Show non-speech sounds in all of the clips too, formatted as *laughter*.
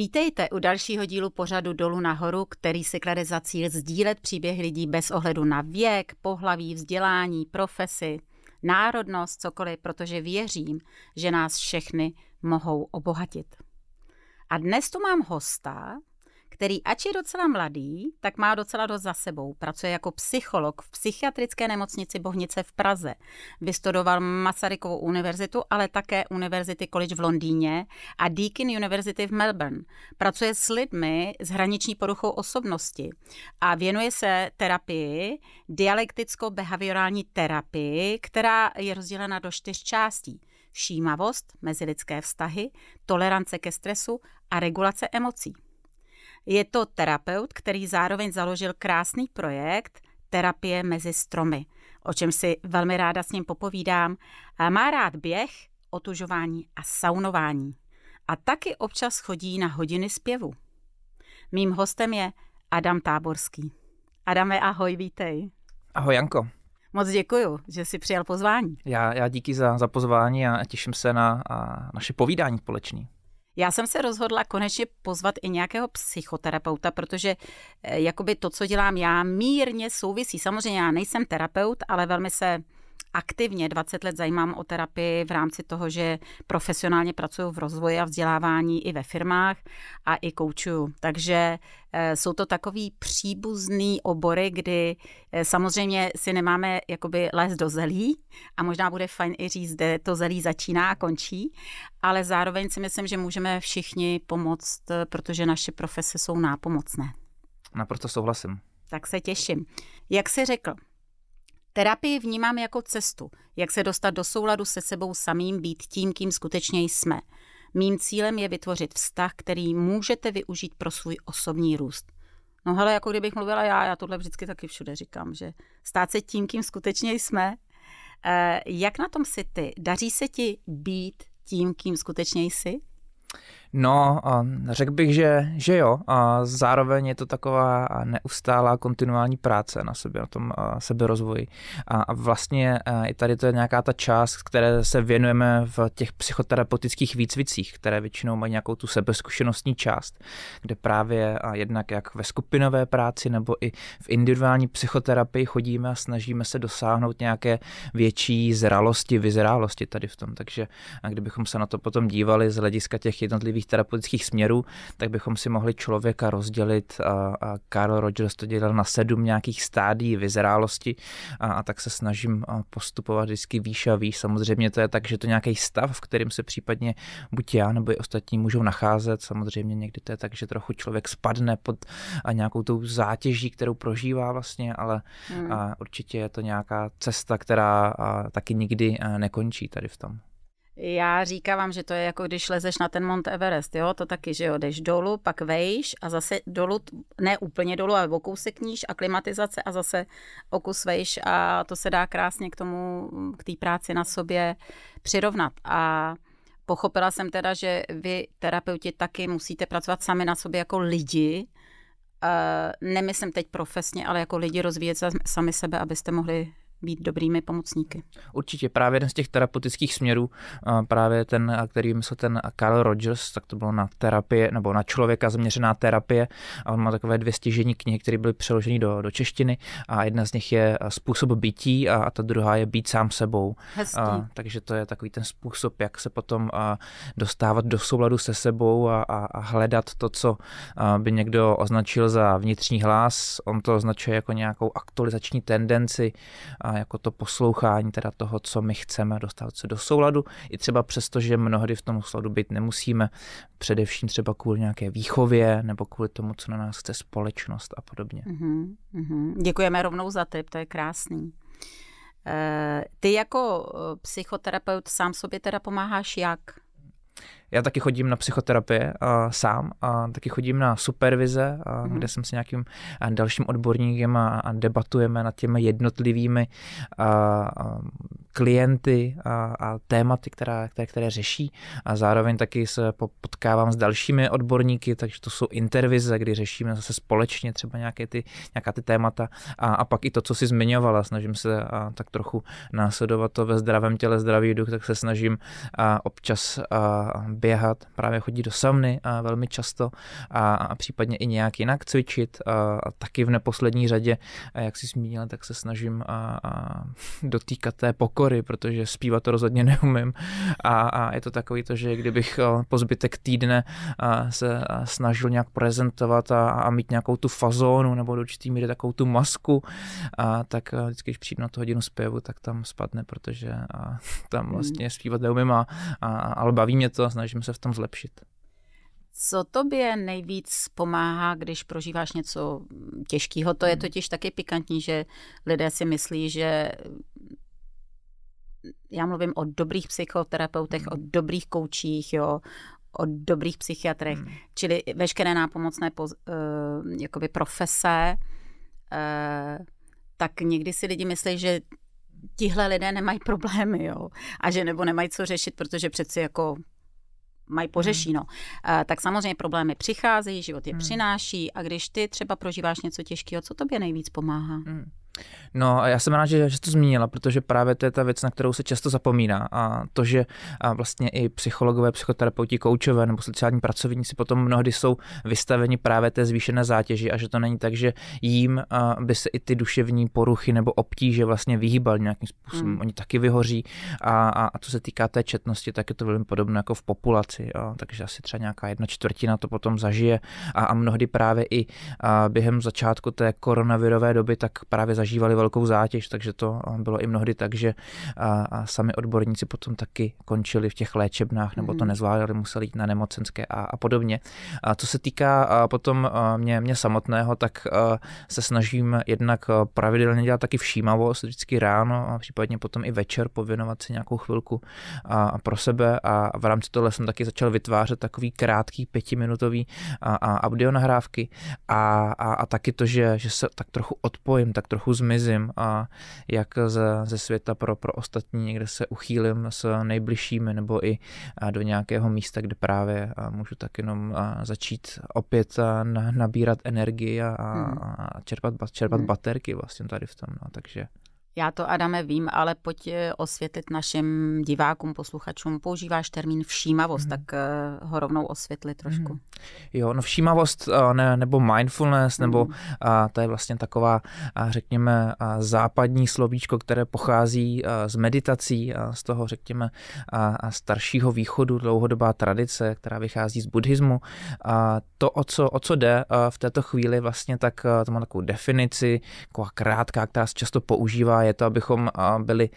Vítejte u dalšího dílu pořadu Dolu nahoru, který si klade za cíl sdílet příběh lidí bez ohledu na věk, pohlaví, vzdělání, profesi, národnost, cokoliv, protože věřím, že nás všechny mohou obohatit. A dnes tu mám hosta, který ač je docela mladý, tak má docela dost za sebou. Pracuje jako psycholog v psychiatrické nemocnici Bohnice v Praze. Vystudoval Masarykovou univerzitu, ale také University College v Londýně a Deakin University v Melbourne. Pracuje s lidmi s hraniční poruchou osobnosti a věnuje se terapii, dialekticko-behaviorální terapii, která je rozdělena do čtyř částí všímavost, mezilidské vztahy, tolerance ke stresu a regulace emocí. Je to terapeut, který zároveň založil krásný projekt Terapie mezi stromy, o čem si velmi ráda s ním popovídám. Má rád běh, otužování a saunování. A taky občas chodí na hodiny zpěvu. Mým hostem je Adam Táborský. Adame, ahoj, vítej. Ahoj, Janko. Moc děkuji, že jsi přijal pozvání. Já, já díky za, za pozvání a těším se na a naše povídání společný. Já jsem se rozhodla konečně pozvat i nějakého psychoterapeuta, protože eh, jakoby to, co dělám já, mírně souvisí. Samozřejmě já nejsem terapeut, ale velmi se aktivně 20 let zajímám o terapii v rámci toho, že profesionálně pracuji v rozvoji a vzdělávání i ve firmách a i koučuju. Takže eh, jsou to takový příbuzný obory, kdy eh, samozřejmě si nemáme jakoby lézt do zelí a možná bude fajn i říct, kde to zelí začíná a končí, ale zároveň si myslím, že můžeme všichni pomoct, eh, protože naše profese jsou nápomocné. Naprosto souhlasím. Tak se těším. Jak jsi řekl, Terapii vnímám jako cestu, jak se dostat do souladu se sebou samým, být tím, kým skutečně jsme. Mým cílem je vytvořit vztah, který můžete využít pro svůj osobní růst. No hele, jako kdybych mluvila já, já tohle vždycky taky všude říkám, že stát se tím, kým skutečně jsme. Eh, jak na tom jsi ty? Daří se ti být tím, kým skutečně jsi? No, řekl bych, že, že jo. A zároveň je to taková neustálá kontinuální práce na sobě, na tom seberozvoji. A, a vlastně i tady to je nějaká ta část, které se věnujeme v těch psychoterapeutických výcvicích, které většinou mají nějakou tu sebezkušenostní část, kde právě a jednak jak ve skupinové práci nebo i v individuální psychoterapii chodíme a snažíme se dosáhnout nějaké větší zralosti, vyzrálosti tady v tom. Takže a kdybychom se na to potom dívali z hlediska těch jednotlivých jednotlivých terapeutických směrů, tak bychom si mohli člověka rozdělit. A, a Karl Rogers to dělal na sedm nějakých stádií vyzrálosti a, a tak se snažím postupovat vždycky výš a výš. Samozřejmě to je tak, že to nějaký stav, v kterém se případně buď já nebo i ostatní můžou nacházet. Samozřejmě někdy to je tak, že trochu člověk spadne pod a nějakou tou zátěží, kterou prožívá vlastně, ale hmm. a určitě je to nějaká cesta, která a taky nikdy nekončí tady v tom. Já říkám, že to je jako když lezeš na ten Mount Everest, jo, to taky, že jo, jdeš dolů, pak vejš a zase dolů, ne úplně dolů, ale o kousek níž a klimatizace a zase o kus vejš a to se dá krásně k tomu, k té práci na sobě přirovnat a pochopila jsem teda, že vy terapeuti taky musíte pracovat sami na sobě jako lidi, eh, nemyslím teď profesně, ale jako lidi rozvíjet sami sebe, abyste mohli být dobrými pomocníky. Určitě, právě jeden z těch terapeutických směrů, právě ten, který myslel ten Carl Rogers, tak to bylo na terapie, nebo na člověka zaměřená terapie a on má takové dvě stěžení knihy, které byly přeloženy do, do češtiny a jedna z nich je způsob bytí a, a ta druhá je být sám sebou. Hezký. A, takže to je takový ten způsob, jak se potom a, dostávat do souladu se sebou a, a, a hledat to, co a, by někdo označil za vnitřní hlas, on to označuje jako nějakou aktualizační tendenci a, a jako to poslouchání teda toho, co my chceme, dostat se do souladu, i třeba přesto, že mnohdy v tom souladu být nemusíme, především třeba kvůli nějaké výchově nebo kvůli tomu, co na nás chce společnost a podobně. Mm-hmm. Děkujeme rovnou za tip, to je krásný. Eh, ty jako eh, psychoterapeut sám sobě teda pomáháš jak? já taky chodím na psychoterapie a, sám a taky chodím na supervize, a, mm. kde jsem s nějakým dalším odborníkem a, a debatujeme nad těmi jednotlivými a, a, klienty a, a tématy, která, které, které řeší. A zároveň taky se potkávám s dalšími odborníky, takže to jsou intervize, kdy řešíme zase společně třeba nějaké ty, nějaká ty témata. A, a pak i to, co si zmiňovala, snažím se a, tak trochu následovat to ve zdravém těle, zdravý duch, tak se snažím a, občas a, běhat, právě chodit do samny a velmi často a, a případně i nějak jinak cvičit. A, a taky v neposlední řadě, a jak si zmínila, tak se snažím a, a dotýkat té pokory story, protože zpívat to rozhodně *laughs* neumím. A, a je to takový to, že kdybych eh, po zbytek týdne eh, se eh, snažil nějak prezentovat a, a mít nějakou tu fazónu nebo do určitý míry takovou tu masku, a, tak vždycky, když přijdu na tu hodinu zpěvu, tak tam spadne, protože a, tam hmm. vlastně zpívat neumím, a, a, ale baví mě to a snažím se v tom zlepšit. Co tobě nejvíc pomáhá, když prožíváš něco těžkého? To je hmm. totiž taky pikantní, že lidé si myslí, že já mluvím o dobrých psychoterapeutech, hmm. o dobrých koučích, jo, o dobrých psychiatrech, hmm. čili veškeré nápomocné poz, uh, jakoby profese, uh, tak někdy si lidi myslí, že tihle lidé nemají *laughs* problémy, jo, a že nebo nemají co řešit, protože přeci jako mají pořešíno. Hmm. Uh, tak samozřejmě problémy přicházejí, život je hmm. přináší a když ty třeba prožíváš něco těžkého, co tobě nejvíc pomáhá? Hmm. No a já jsem rád, že, že to zmínila, protože právě to je ta věc, na kterou se často zapomíná a to, že a vlastně i psychologové, psychoterapeuti, koučové nebo sociální pracovníci potom mnohdy jsou vystaveni právě té zvýšené zátěži a že to není tak, že jim by se i ty duševní poruchy nebo obtíže vlastně vyhýbal nějakým způsobem. Mm. Oni taky vyhoří a, a, a co se týká té četnosti, tak je to velmi podobné jako v populaci, a, takže asi třeba nějaká jedna čtvrtina to potom zažije a, a mnohdy právě i a během začátku té koronavirové doby tak právě zažívali velkou zátěž, takže to eh, bylo i mnohdy tak, že a, a sami odborníci potom taky končili v těch léčebnách nebo to mhm. nezvládali, museli jít na nemocenské a, a podobně. A co se týká a potom a eh, mě, mě samotného, tak a eh, se snažím jednak pravidelně dělat taky všímavost, vždycky ráno a případně potom i večer pověnovat si nějakou chvilku a, pro sebe a v rámci tohle jsem taky začal vytvářet takový krátký pětiminutový a, a audio nahrávky a, a, a taky to, že, že se tak trochu odpojím, tak trochu trochu zmizím a jak ze, ze světa pro, pro ostatní někde se uchýlím s nejbližšími nebo i do nějakého místa, kde právě můžu tak jenom začít opět nabírat energii a, a hmm. čerpat, čerpat hmm. baterky vlastně tady v tom. No, takže já to, Adame, vím, ale pojď eh, osvětlit našim divákům, posluchačům. Používáš termín všímavost, mm tak uh, ho rovnou osvětli trošku. mm Jo, no všímavost uh, ne, nebo mindfulness, mm nebo uh, to je vlastně taková, uh, řekněme, uh, západní slovíčko, které pochází uh, z meditací, uh, z toho, řekněme, uh, staršího východu, dlouhodobá tradice, která vychází z buddhismu. Uh, to, o co, o co jde uh, v této chvíli, vlastně tak uh, to má takovou definici, taková krátká, která se často používá je to, abychom byli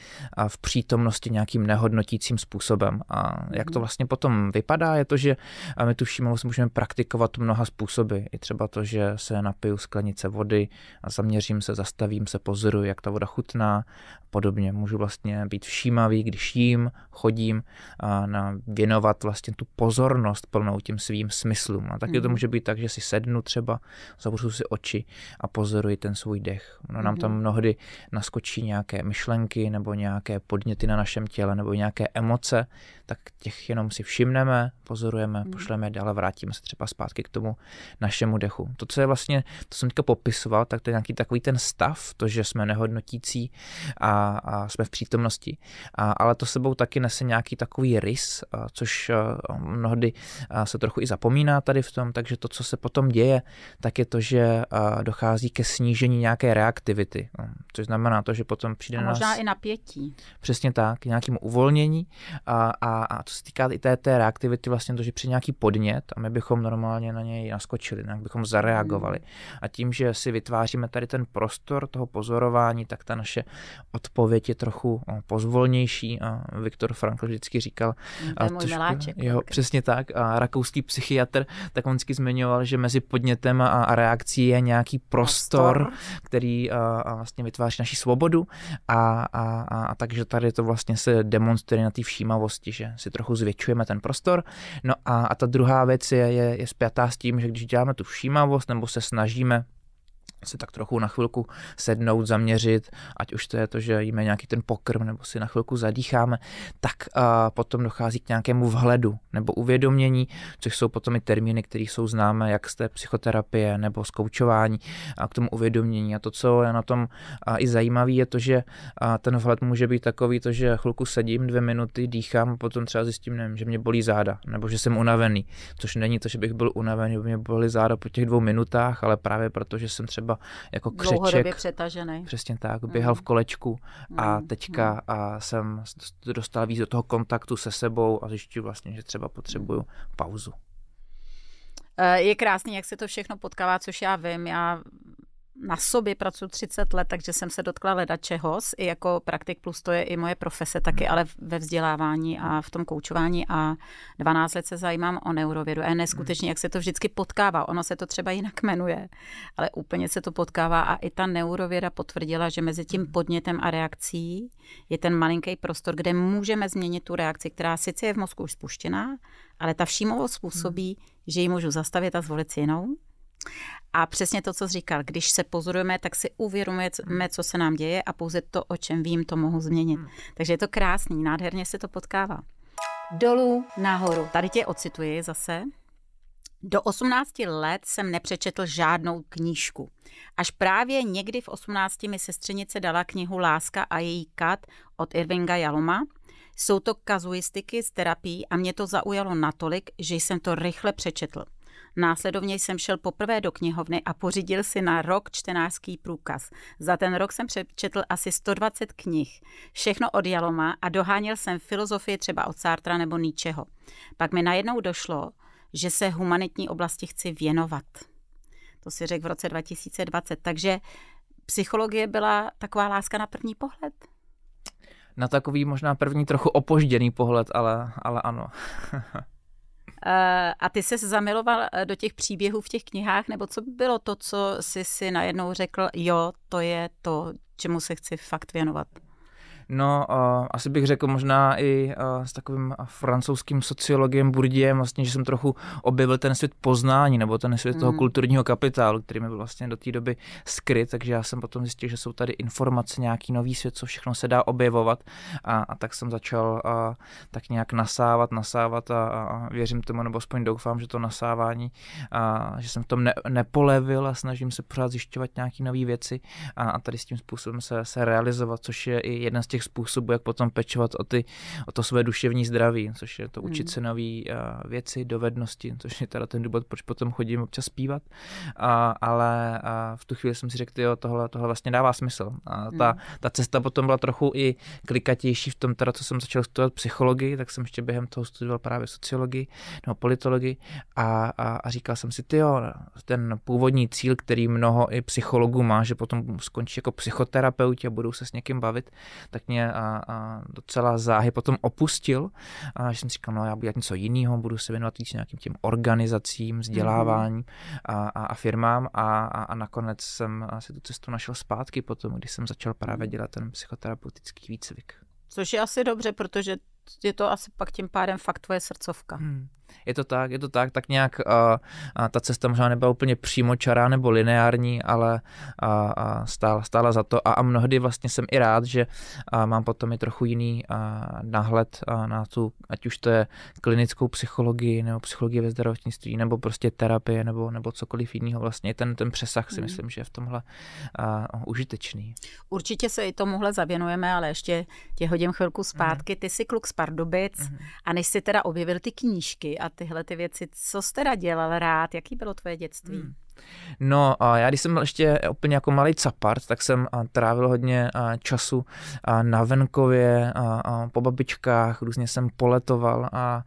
v přítomnosti nějakým nehodnotícím způsobem. A jak to mhm. vlastně potom vypadá, je to, že my tu všímavost můžeme praktikovat mnoha způsoby. I třeba to, že se napiju sklenice vody a zaměřím se, zastavím se, pozoruji, jak ta voda chutná podobně. Můžu vlastně být všímavý, když jím, chodím, a na, věnovat vlastně tu pozornost plnou tím svým smyslům. A taky mm. to mhm. může být tak, že si sednu třeba, zavřu si oči a pozoruji ten svůj dech. No, nám tam mhm. mnohdy naskočí přináší nějaké myšlenky nebo nějaké podněty na našem těle nebo nějaké emoce, tak těch jenom si všimneme, pozorujeme, mm. pošleme dál vrátíme se třeba zpátky k tomu našemu dechu. To, co je vlastně, to jsem teďka popisoval, tak to je nějaký takový ten stav, to, že jsme nehodnotící a, a jsme v přítomnosti. A, ale to sebou taky nese nějaký takový rys, a, což a mnohdy a se trochu i zapomíná tady v tom, takže to, co se potom děje, tak je to, že a, dochází ke snížení nějaké reaktivity, no, což znamená to, že že potom přijde a možná nás... i napětí. Přesně tak, k nějakému uvolnění a, a, a co se týká i té, té reaktivity, vlastně to, že přijde nějaký podnět a my bychom normálně na něj naskočili, nějak bychom zareagovali. Hmm. A tím, že si vytváříme tady ten prostor toho pozorování, tak ta naše odpověď je trochu pozvolnější. A Viktor Frankl vždycky říkal, to je můj trošku, miláček, jo, přesně tak, a rakouský psychiatr, tak on vždycky zmiňoval, že mezi podnětem a, a reakcí je nějaký prostor, prostor. který a, a vlastně vytváří naši svobodu pohodu a, a, a, a takže tady to vlastně se demonstruje na té všímavosti, že si trochu zvětšujeme ten prostor. No a, a ta druhá věc je, je, je spjatá s tím, že když děláme tu všímavost nebo se snažíme se tak trochu na chvilku sednout, zaměřit, ať už to je to, že jíme nějaký ten pokrm nebo si na chvilku zadýcháme, tak a potom dochází k nějakému vhledu nebo uvědomění, což jsou potom i termíny, které jsou známé jak z té psychoterapie nebo z koučování a k tomu uvědomění. A to, co je na tom a i zajímavé, je to, že a ten vhled může být takový, to, že chvilku sedím dvě minuty, dýchám a potom třeba zjistím, nevím, že mě bolí záda nebo že jsem unavený, což není to, že bych byl unavený, mě bolí záda po těch dvou minutách, ale právě proto, že jsem třeba třeba jako křeček. přetažený. Přesně tak, mhm. běhal mm. v kolečku a mm. teďka mhm. a jsem dostal víc do toho kontaktu se sebou a zjišťuju vlastně, že třeba potřebuju pauzu. Eh, je krásný, jak se to všechno potkává, což já vím. Já na sobě pracuji 30 let, takže jsem se dotkla leda čehos, i jako praktik plus to je i moje profese taky, hmm. ale ve vzdělávání a v tom koučování a 12 let se zajímám o neurovědu. A je hmm. neskutečně, jak se to vždycky potkává. Ono se to třeba jinak jmenuje, ale úplně se to potkává a i ta neurověda potvrdila, že mezi tím hmm. podnětem a reakcí je ten malinký prostor, kde můžeme změnit tu reakci, která sice je v mozku už spuštěná, ale ta všímovost způsobí, že ji můžu zastavit a zvolit si jinou a přesně to, co jsi říkal, když se pozorujeme, tak si uvědomujeme, co se nám děje a pouze to, o čem vím, to mohu změnit. Hmm. Takže je to krásný, nádherně se to potkává. Dolů, nahoru. Tady tě ocituji zase. Do 18 let jsem nepřečetl žádnou knížku. Až právě někdy v 18 mi sestřenice dala knihu Láska a její kat od Irvinga Jaloma. Jsou to kazuistiky z terapií a mě to zaujalo natolik, že jsem to rychle přečetl. Následovně jsem šel poprvé do knihovny a pořídil si na rok čtenářský průkaz. Za ten rok jsem přečetl asi 120 knih. Všechno od Jaloma a doháněl jsem filozofii třeba od Sartra nebo Nietzscheho. Pak mi najednou došlo, že se humanitní oblasti chci věnovat. To si řekl v roce 2020. Takže psychologie byla taková láska na první pohled? Na takový možná první trochu opožděný pohled, ale, ale ano. *laughs* A ty se zamiloval eh, do těch příběhů v těch knihách, nebo co bylo to, co jsi si najednou řekl, jo, to je to, čemu se chci fakt věnovat? No, uh, asi bych řekl možná i uh, s takovým francouzským sociologem Bourdieu, vlastně, že jsem trochu objevil ten svět poznání nebo ten svět mm. toho hmm. kulturního kapitálu, který mi byl vlastně do té doby skryt, takže já jsem potom zjistil, že jsou tady informace, nějaký nový svět, co všechno se dá objevovat a, a tak jsem začal uh, tak nějak nasávat, nasávat a, a věřím tomu, nebo aspoň doufám, že to nasávání, a, že jsem v tom ne, nepolevil a snažím se pořád zjišťovat nějaké nové věci a, a tady s tím způsobem se, se realizovat, což je i jeden z těch způsobů, jak potom pečovat o, ty, o to své duševní zdraví, což je to hmm. učit se nové eh, věci, dovednosti, což je teda ten důvod, proč potom chodím občas zpívat. A, ale a eh, v tu chvíli jsem si řekl, jo, tohle, tohle vlastně dává smysl. A ta, hmm. ta cesta potom byla trochu i klikatější v tom, teda, co jsem začal studovat psychologii, tak jsem ještě během toho studoval právě sociologii nebo politologii a, a, a říkal jsem si, ty jo, ten původní cíl, který mnoho i psychologů má, že potom skončí jako psychoterapeuti a budou se s někým bavit, tak kompletně a, a docela záhy potom opustil. A že jsem si říkal, no já budu dělat něco jiného, budu se věnovat víc nějakým těm organizacím, vzdělávání mm-hmm. a, a, a firmám. A, a, a nakonec jsem si tu cestu našel zpátky potom, když jsem začal právě mhm. dělat ten psychoterapeutický výcvik. Což je asi dobře, protože je to asi pak tím pádem fakt tvoje srdcovka. Hmm. Je to tak, je to tak, tak nějak a, a ta cesta možná nebyla úplně přímočará nebo lineární, ale a, a stála, stála za to a, a mnohdy vlastně jsem i rád, že a mám potom i trochu jiný a, náhled a na tu, ať už to je klinickou psychologii nebo psychologii ve zdravotnictví nebo prostě terapie nebo, nebo cokoliv jiného vlastně. Ten, ten přesah si mm. myslím, že je v tomhle a, užitečný. Určitě se i tomuhle zavěnujeme, ale ještě tě hodím chvilku zpátky. Mm. Ty jsi kluk z Pardubic mm. a než jsi teda objevil ty knížky a tyhle ty věci. Co jste dělal rád? Jaký bylo tvoje dětství? Hmm. No a já když jsem byl ještě úplně jako malý capart, tak jsem trávil hodně času na venkově, po babičkách, různě jsem poletoval a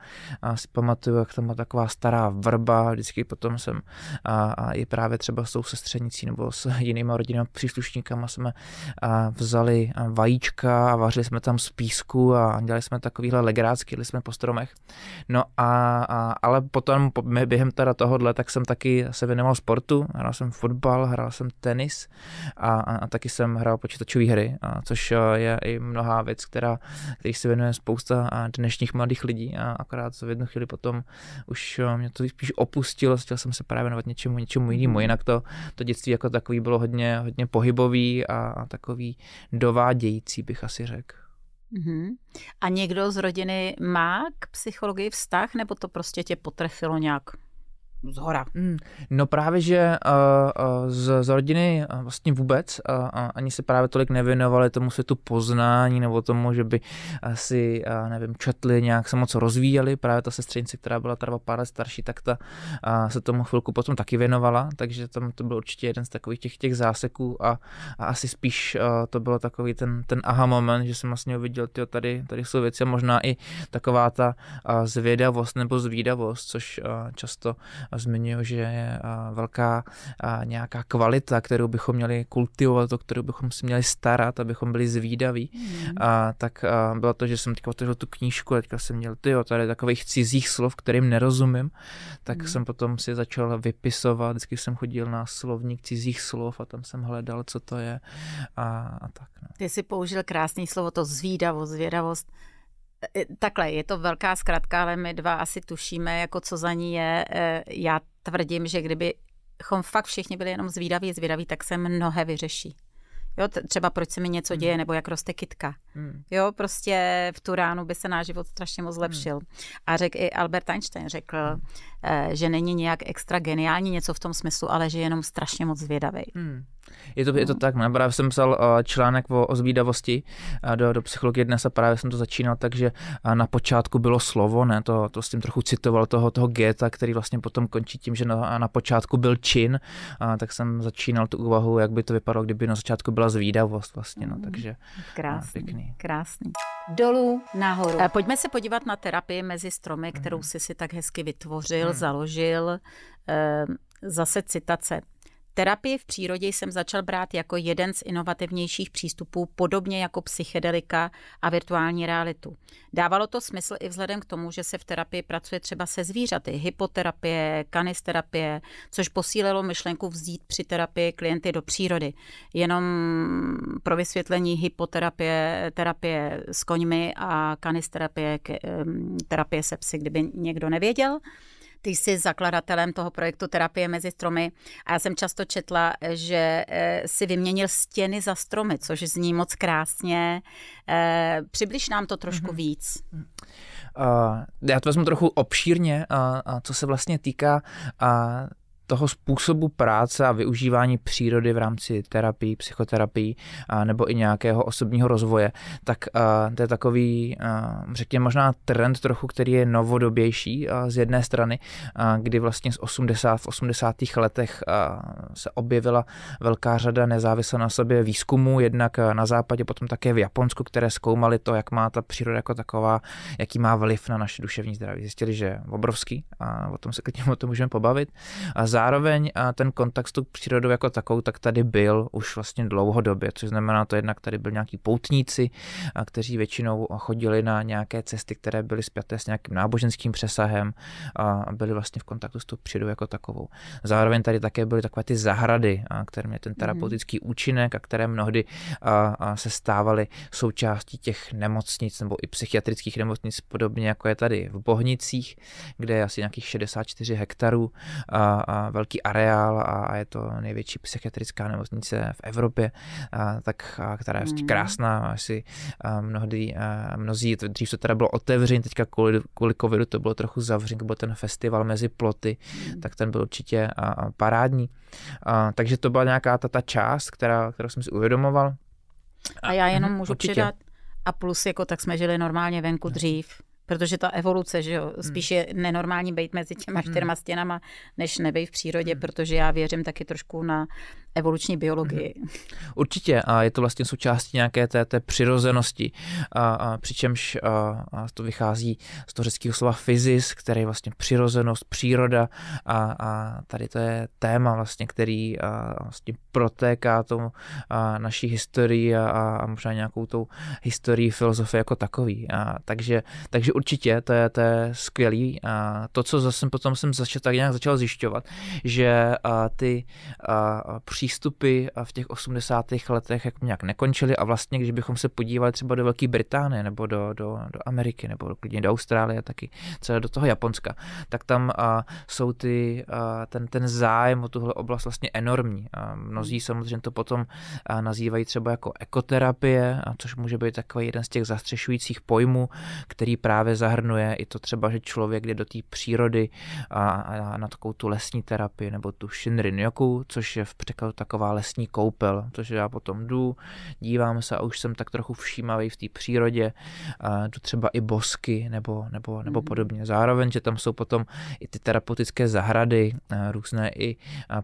si pamatuju, jak tam byla taková stará vrba, vždycky potom jsem i právě třeba s tou sestřenicí nebo s jinýma rodinami příslušníkama jsme vzali vajíčka a vařili jsme tam z písku a dělali jsme takovýhle legrácky, jeli jsme po stromech. No a, ale potom během teda tohohle, tak jsem taky se věnoval sportu sportu, hrál jsem fotbal, hrál jsem tenis a, a, a taky jsem hrál počítačové hry, a, což eh, je i mnohá věc, která, který se věnuje spousta eh, dnešních mladých lidí a akorát v jednu chvíli potom už eh, mě to spíš opustilo, chtěl jsem se právě věnovat něčemu, něčemu jinému, mm-hmm. jinak to, to dětství jako takový bylo hodně, hodně pohybový a, a takový dovádějící bych asi řekl. Mm-hmm. A někdo z rodiny má k psychologii vztah, nebo to prostě tě potrefilo nějak z hora. Hmm. No právě, že uh, uh, z, z rodiny uh, vlastně vůbec uh, uh, ani se právě tolik nevěnovali tomu světu poznání nebo tomu, že by asi, uh, nevím, četli, nějak se moc rozvíjeli. Právě ta sestřenice, která byla třeba pár let starší, tak ta uh, se tomu chvilku potom taky věnovala, takže tam to byl určitě jeden z takových těch, těch záseků a, a asi spíš uh, to bylo takový ten, ten aha moment, že jsem vlastně uviděl, tyjo, tady, tady jsou věci a možná i taková ta uh, zvědavost nebo zvídavost, což uh, často zmiňuji, že eh, velká eh, nějaká kvalita, kterou bychom měli kultivovat, o kterou bychom si měli starat, abychom byli zvídaví, mm. a, tak a eh, bylo to, že jsem teďka otevřel tu knížku, teďka jsem měl, ty tady takových cizích slov, kterým nerozumím, tak mm. jsem potom si začal vypisovat, vždycky jsem chodil na slovník cizích slov a tam jsem hledal, co to je a, a tak. No. Ty jsi použil krásný slovo, to zvídavost, zvědavost. E, takhle, je to velká zkratka, ale my dva asi tušíme, jako co za ní je. E, já tvrdím, že kdybychom fakt všichni byli jenom zvídaví, zvídaví, tak se mnohé vyřeší. Jo, třeba proč se mi něco hmm. děje, nebo jak roste kytka. Hmm. Jo, prostě v tu ránu by se náš život strašně moc hmm. zlepšil. Hmm. A řekl i Albert Einstein, řekl, hmm. E, že není nějak extra geniální něco v tom smyslu, ale že je jenom strašně moc zvědavý. Hmm. Je to, je to no. tak, no. Právě jsem psal eh, článek o, o zvídavosti eh, do, do psychologie dnes a právě jsem to začínal tak, že eh, na počátku bylo slovo, ne, to, to s tím trochu citoval toho, toho Geta, který vlastně potom končí tím, že na, na počátku byl čin, a tak jsem začínal tu úvahu, jak by to vypadalo, kdyby na začátku byla zvídavost vlastně, no, mm, takže krásný, pěkný. krásný. Dolů, nahoru. A pojďme se podívat na terapii mezi stromy, kterou mm. si si tak hezky vytvořil, mm. založil. Zase citace. Terapii v přírodě jsem začal brát jako jeden z inovativnějších přístupů, podobně jako psychedelika a virtuální realitu. Dávalo to smysl i vzhledem k tomu, že se v terapii pracuje třeba se zvířaty, hypoterapie, kanisterapie, což posílilo myšlenku vzít při terapii klienty do přírody. Jenom pro vysvětlení hypoterapie, terapie s koňmi a kanisterapie, terapie se psy, kdyby někdo nevěděl. Ty jsi zakladatelem toho projektu Terapie mezi stromy a já jsem často četla, že eh, si vyměnil stěny za stromy, což zní moc krásně. Eh, přibliž nám to trošku mm-hmm. víc. Uh, já to vezmu trochu obšírně, uh, uh, co se vlastně týká uh, toho způsobu práce a využívání přírody v rámci terapii, psychoterapii a nebo i nějakého osobního rozvoje, tak a, to je takový, a, řekněme, možná trend trochu, který je novodobější a, z jedné strany, a, kdy vlastně z 80, v 80. letech a, se objevila velká řada nezávisle na sobě výzkumů, jednak na západě, potom také v Japonsku, které zkoumali to, jak má ta příroda jako taková, jaký má vliv na naše duševní zdraví. Zjistili, že obrovský a o tom se klidně o tom můžeme pobavit. A zároveň a ten kontakt s tou přírodou jako takovou, tak tady byl už vlastně dlouhodobě, což znamená to jednak tady byl nějaký poutníci, kteří většinou chodili na nějaké cesty, které byly spjaté s nějakým náboženským přesahem a byli vlastně v kontaktu s tou přírodou jako takovou. Zároveň tady také byly takové ty zahrady, které měly ten mhm. terapeutický mm. účinek a které mnohdy se stávaly součástí těch nemocnic nebo i psychiatrických nemocnic, podobně jako je tady v Bohnicích, kde je asi nějakých 64 hektarů a, a velký areál a je to největší psychiatrická nemocnice v Evropě, a tak, a která je mm. krásná, asi mnohdy, a mnozí, to, dřív to teda bylo otevřené, teďka kvůli, kvůli covidu to bylo trochu zavřené, byl ten festival mezi ploty, mm. tak ten byl určitě a, a parádní. A, takže to byla nějaká ta, ta část, která, kterou jsem si uvědomoval. A já jenom mhm, můžu určitě. přidat, a plus jako tak jsme žili normálně venku mhm. dřív, Protože ta evoluce, že jo, spíš hmm. je nenormální být mezi těma hmm. čtyřma stěnama, než nebejt v přírodě, hmm. protože já věřím taky trošku na evoluční biologii. Mhm. Určitě a je to vlastně součástí nějaké té, té přirozenosti, a, a přičemž a, a to vychází z toho řeckého slova fyzis, který je vlastně přirozenost, příroda a, a tady to je téma vlastně, který a, vlastně protéká tomu a, naší historii a, a možná nějakou tou historii filozofie jako takový. A, takže, takže určitě to je, to je skvělý. A to, co zase potom jsem začal, tak nějak začal zjišťovat, že a, ty a, přístupy v těch 80. letech jak nějak nekončily a vlastně, když bychom se podívali třeba do Velké Británie nebo do, do, do Ameriky nebo do, klidně do Austrálie, taky celé do toho Japonska, tak tam a, jsou ty, a, ten, ten zájem o tuhle oblast vlastně enormní. A mnozí samozřejmě to potom a, nazývají třeba jako ekoterapie, a což může být takový jeden z těch zastřešujících pojmů, který právě zahrnuje i to třeba, že člověk jde do té přírody a, a na takovou tu lesní terapii nebo tu shinrin yoku, což je v překladu taková lesní koupel, protože já potom jdu, dívám se a už jsem tak trochu všímavý v té přírodě, uh, jdu třeba i bosky nebo, nebo, nebo mhm. podobně. Zároveň, že tam jsou potom i ty terapeutické zahrady, e, různé i e,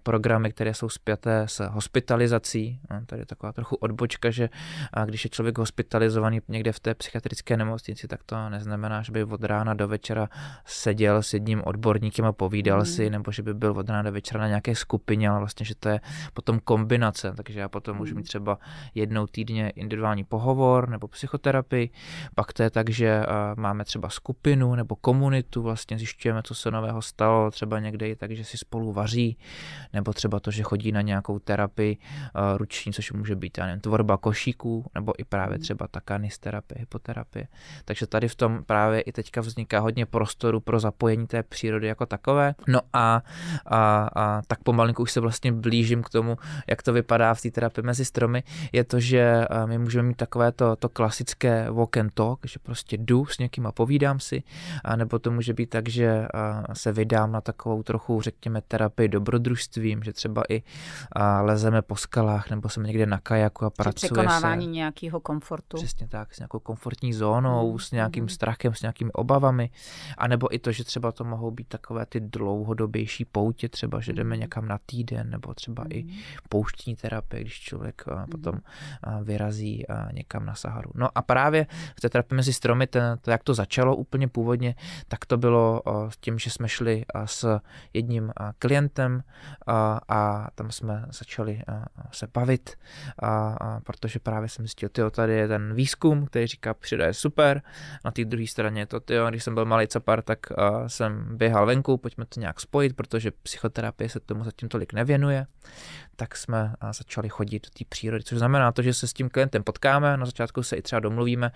programy, které jsou spjaté s hospitalizací. E, tady je taková trochu odbočka, že když je člověk hospitalizovaný někde v té psychiatrické nemocnici, tak to neznamená, že by od rána do večera seděl s jedním odborníkem a povídal mm si, mhm. nebo že by byl od rána do večera na nějaké skupině, ale vlastně, že to je potom kombinace, takže já potom můžu mít hmm. třeba jednou týdně individuální pohovor nebo psychoterapii, pak to je tak, že eh, máme třeba skupinu nebo komunitu, vlastně zjišťujeme, co se nového stalo, třeba někde je tak, že si spolu vaří, nebo třeba to, že chodí na nějakou terapii eh, ruční, což může být, já nevím, tvorba košíků, nebo i právě hmm. třeba terapie, hypoterapie. Takže tady v tom právě i teďka vzniká hodně prostoru pro zapojení té přírody jako takové. No a, a, a tak pomalinku už se vlastně blížím k tomu, tomu, jak to vypadá v té terapii mezi stromy, je to, že eh, my můžeme mít takové to, to klasické walk and talk, že prostě jdu s někým a povídám si, a nebo to může být tak, že eh, se vydám na takovou trochu, řekněme, terapii dobrodružstvím, že třeba i eh, lezeme po skalách, nebo jsem někde na kajaku a pracuje překonávání se. nějakého komfortu. Přesně tak, s nějakou komfortní zónou, mm. s nějakým mm. strachem, s nějakými obavami, a nebo i to, že třeba to mohou být takové ty dlouhodobější poutě, třeba, že jdeme mm. někam na týden, nebo třeba mm. i pouštní terapie, když člověk a eh, mhm. potom a eh, vyrazí a eh, někam na Saharu. No a právě v té terapii mezi stromy, ten, to, jak to začalo úplně původně, tak to bylo s tím, že jsme šli a s jedním klientem a, a tam jsme začali se bavit, a, a protože právě jsem zjistil, tyjo, tady je ten výzkum, který říká, přijde je super, na té druhé straně je to, tyjo, když jsem byl malý capar, tak a, jsem běhal venku, pojďme to nějak spojit, protože psychoterapie se tomu zatím tolik nevěnuje tak jsme začali chodit do té přírody, což znamená to, že se s tím klientem potkáme, na začátku se i třeba domluvíme,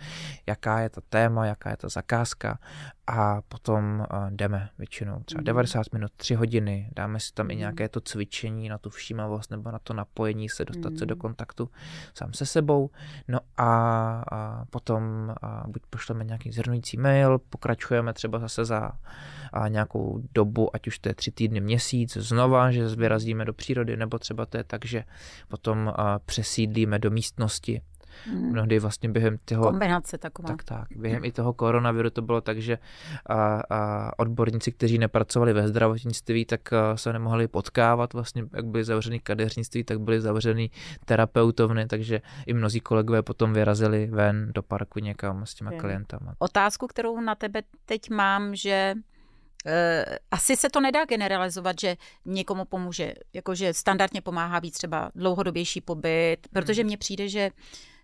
jaká je ta téma, jaká je ta zakázka, a potom eh, jdeme většinou třeba 90 mhm. minut, 3 hodiny, dáme si tam i mhm. nějaké to cvičení na tu všímavost nebo na to napojení se, dostat se do mhm. kontaktu sám se sebou. No a, potom buď pošleme nějaký zhrnující mail, pokračujeme třeba zase za a nějakou dobu, ať už to je tři týdny, měsíc, znova, že vyrazíme do přírody, nebo třeba to je tak, že potom přesídlíme do místnosti, hmm. Mnohdy vlastně během toho... Kombinace taková. Tak, tak. Během hmm. i toho koronaviru to bylo tak, že a, a odborníci, kteří nepracovali ve zdravotnictví, tak se nemohli potkávat. Vlastně, jak byly zavřeny kadeřnictví, tak byly zavřeny terapeutovny, takže i mnozí kolegové potom vyrazili ven do parku někam s těma hmm. klientama. Otázku, kterou na tebe teď mám, že e, asi se to nedá generalizovat, že někomu pomůže, jakože standardně pomáhá víc, třeba dlouhodobější pobyt, protože hmm. mně přijde, že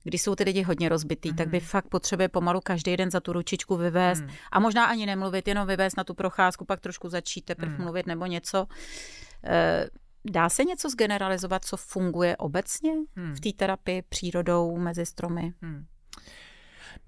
když jsou ty lidi hodně rozbitý, mm-hmm. tak by mhm. fakt potřebuje pomalu každý den za tu ručičku vyvést mm. a možná ani nemluvit, jenom vyvést na tu procházku, pak trošku začít teprve mm. mluvit nebo něco. E, dá se něco zgeneralizovat, co funguje obecně mm. v hmm. té terapii přírodou mezi stromy? Mm.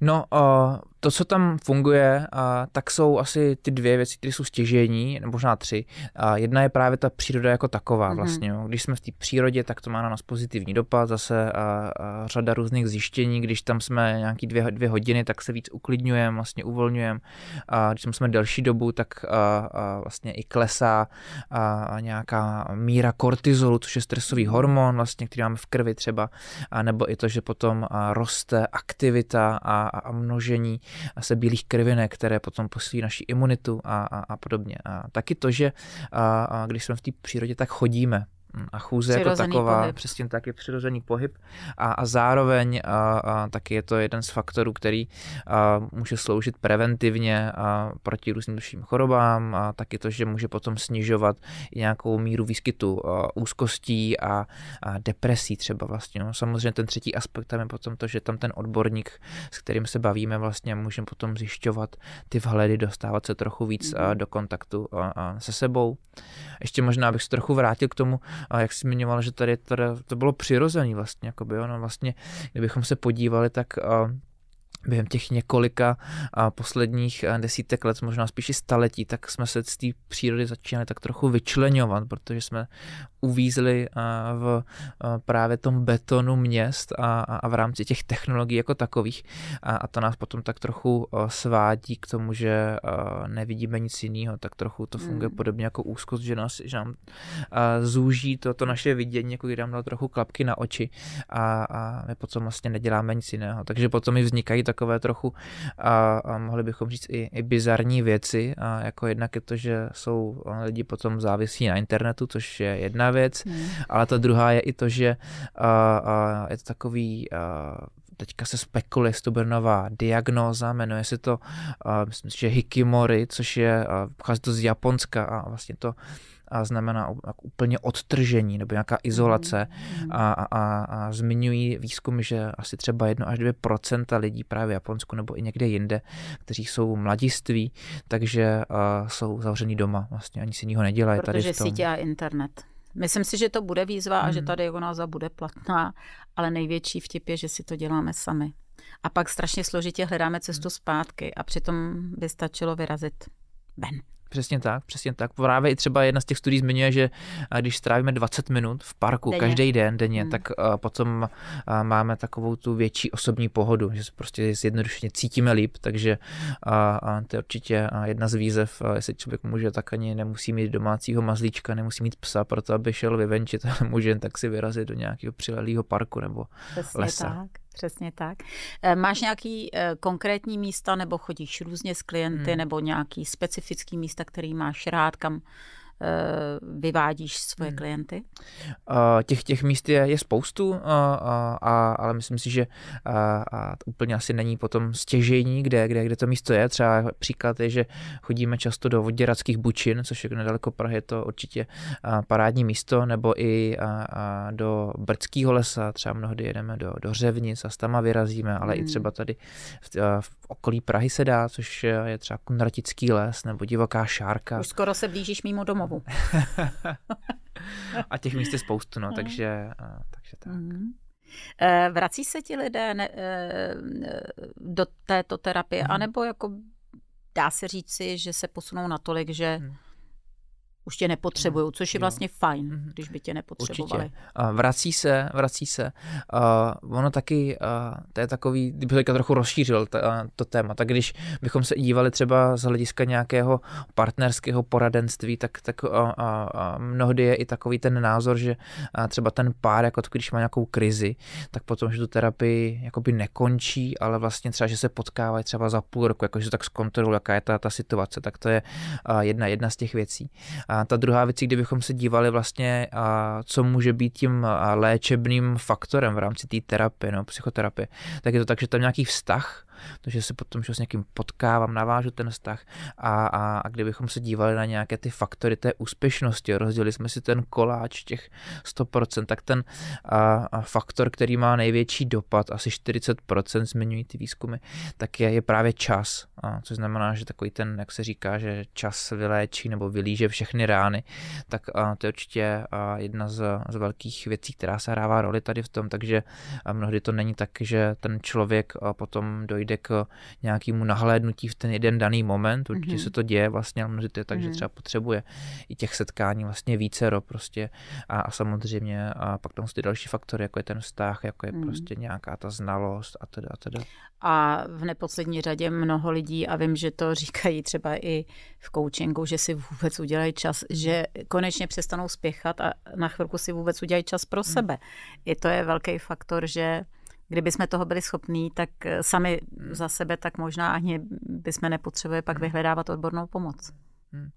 No, uh, to, co tam funguje, a, tak jsou asi ty dvě věci, které jsou stěžení, nebo možná tři. A jedna je právě ta příroda jako taková mm-hmm. vlastně. Jo. Když jsme v té přírodě, tak to má na nás pozitivní dopad, zase a, a řada různých zjištění. Když tam jsme nějaký dvě, dvě hodiny, tak se víc uklidňujeme, vlastně uvolňujeme. A když tam jsme delší dobu, tak a, a vlastně i klesá a, a nějaká míra kortizolu, což je stresový mhm. hormon, vlastně, který máme v krvi třeba, a nebo i to, že potom a roste aktivita a, a množení a se bílých krvinek, které potom posílí naši imunitu a, a, a podobně. A taky to, že a, a když jsme v té přírodě, tak chodíme. Mm, a chůze jako přirozený jako taková, pohyb. přesně taky přirozený pohyb a, a zároveň a, a taky je to jeden z faktorů, který a, může sloužit preventivně a, proti různým duším chorobám a taky to, že může potom snižovat i nějakou míru výskytu a, úzkostí a, a depresí třeba vlastně. No, samozřejmě ten třetí aspekt tam je potom to, že tam ten odborník, s kterým se bavíme vlastně, můžeme potom zjišťovat ty vhledy, dostávat se trochu víc a, mhm. do kontaktu a, a se sebou. Ještě možná bych se trochu vrátil k tomu, a jak jsi zmiňoval, že tady, tady to bylo přirozený vlastně, jakoby, ono vlastně, kdybychom se podívali, tak během těch několika posledních desítek let, možná spíš i staletí, tak jsme se z té přírody začínali tak trochu vyčlenovat, protože jsme uvízli v právě tom betonu měst a, a v rámci těch technologií jako takových. A, a to nás potom tak trochu svádí k tomu, že nevidíme nic jiného, tak trochu to hmm. funguje hmm. podobně jako úzkost, že, nás, že nám zúží to, to naše vidění, jako když nám dalo trochu klapky na oči a, a my potom vlastně neděláme nic jiného. Takže potom i vznikají tak takové trochu, a, a mohli bychom říct, i, i bizarní věci. A jako jednak je to, že jsou eh, lidi potom závisí na internetu, což je jedna věc, mm. ale ta druhá je i to, že a, a, je to takový. A, teďka se spekuluje, jestli to bude nová diagnóza, jmenuje se to, uh, myslím, že Hikimori, což je, uh, pochází to z Japonska a vlastně to a znamená úplně odtržení nebo nějaká izolace. Mm-hmm. A, a, a zmiňují výzkum, že asi třeba 1 až 2 lidí právě v Japonsku nebo i někde jinde, kteří jsou mladiství, takže a, jsou zavřený doma. Vlastně ani si jiného nedělají. Protože tady v tom. sítě a internet. Myslím si, že to bude výzva hmm. a že hmm. tady ona za bude platná, ale největší vtip je, že si to děláme sami. A pak strašně složitě hledáme cestu hmm. zpátky a přitom by stačilo vyrazit ven. Přesně tak, přesně tak. Právě i třeba jedna z těch studií zmiňuje, že když strávíme 20 minut v parku denně. každý den denně, hmm. tak potom máme takovou tu větší osobní pohodu, že se prostě zjednodušeně cítíme líp, takže to je určitě jedna z výzev, jestli člověk může, tak ani nemusí mít domácího mazlíčka, nemusí mít psa, proto aby šel vyvenčit, *laughs* ale může jen tak si vyrazit do nějakého přilelého parku nebo Přesně lesa. Tak. Přesně tak. Eh, máš nějaký eh, konkrétní místa nebo chodíš různě s klienty hmm. nebo nějaký specifický místa, který máš rád, kam Eh, vyvádíš svoje hmm. klienty? Eh, těch, těch míst je, je spoustu, eh, a, a, ale myslím si, že a, a úplně asi není potom stěžejní, kde, kde, kde to místo je. Třeba příklad je, že chodíme často do Voděradských bučin, což je nedaleko Prahy, je to určitě parádní místo, nebo i a, a do Brdského lesa, třeba mnohdy jedeme do, do Řevnic a tam vyrazíme, ale hmm. i třeba tady v, v okolí Prahy se dá, což je třeba Kunratický les nebo Divoká šárka. Už skoro se blížíš mimo domů hlavu. *laughs* a těch míst je spoustu, no, takže, eh, takže tak. Mm-hmm. Vrací se ti lidé ne, eh, do této terapie, mm. anebo jako dá se říci, že se posunou natolik, že mm už tě nepotřebují, což je vlastně fajn, mhm. když by tě nepotřebovali. Určitě. Vrací se, vrací se. Uh, ono taky, uh, to je takový, kdybych trochu rozšířil ta, to téma, tak když bychom se dívali třeba z hlediska nějakého partnerského poradenství, tak, tak uh, uh, mnohdy je i takový ten názor, že uh, třeba ten pár, jako když má nějakou krizi, tak potom, že tu terapii jakoby nekončí, ale vlastně třeba, že se potkávají třeba za půl roku, jakože tak zkontrolují, jaká je ta, ta situace, tak to je uh, jedna, jedna z těch věcí. Uh, a ta druhá věc, kdybychom se dívali vlastně, a co může být tím léčebným faktorem v rámci té terapie, no, psychoterapie, tak je to tak, že tam nějaký vztah takže se potom že s někým potkávám, navážu ten vztah a, a, a kdybychom se dívali na nějaké ty faktory té úspěšnosti, rozdělili jsme si ten koláč těch 100%, tak ten a, a faktor, který má největší dopad, asi 40% zmiňují ty výzkumy, tak je, je právě čas, a, což znamená, že takový ten, jak se říká, že čas vyléčí nebo vylíže všechny rány, tak a, to je určitě a, jedna z, z velkých věcí, která se hrává roli tady v tom, takže a mnohdy to není tak, že ten člověk potom dojde dojde k nějakému nahlédnutí v ten jeden daný moment, určitě mm-hmm. se to děje vlastně a je tak, mm-hmm. třeba potřebuje i těch setkání vlastně vícero prostě a, a samozřejmě a pak tam jsou ty další faktory, jako je ten vztah, jako je mm-hmm. prostě nějaká ta znalost a teda a teda. A v neposlední řadě mnoho lidí a vím, že to říkají třeba i v coachingu, že si vůbec udělají čas, že konečně přestanou spěchat a na chvilku si vůbec udělají čas pro mm. sebe. I to je velký faktor, že kdyby jsme toho byli schopní, tak eh, sami hmm. za sebe, tak možná ani bychom nepotřebovali pak hmm. vyhledávat odbornou pomoc. Hmm.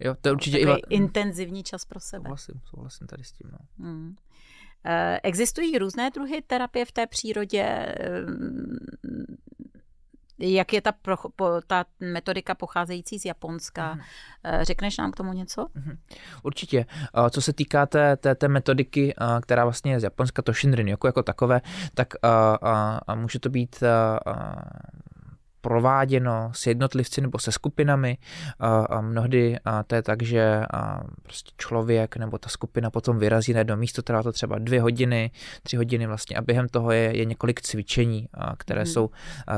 Jo, to je určitě i... intenzivní čas pro sebe. Souhlasím, souhlasím tady s tím. No. Hmm. Eh, existují různé druhy terapie v té přírodě. Ehm, jak je ta, pro, po, ta metodika pocházející z Japonska. Mm-hmm. Řekneš nám k tomu něco? Mm-hmm. Určitě. Eh, co se týká té, té, té metodiky, eh, která vlastně je z Japonska, to Shinrin jako, jako takové, tak a, a, a může to být a, a, prováděno s jednotlivci nebo se skupinami. A mnohdy to je tak, že prostě člověk nebo ta skupina potom vyrazí na jedno místo, trvá to třeba dvě hodiny, tři hodiny vlastně a během toho je, je několik cvičení, které hmm. jsou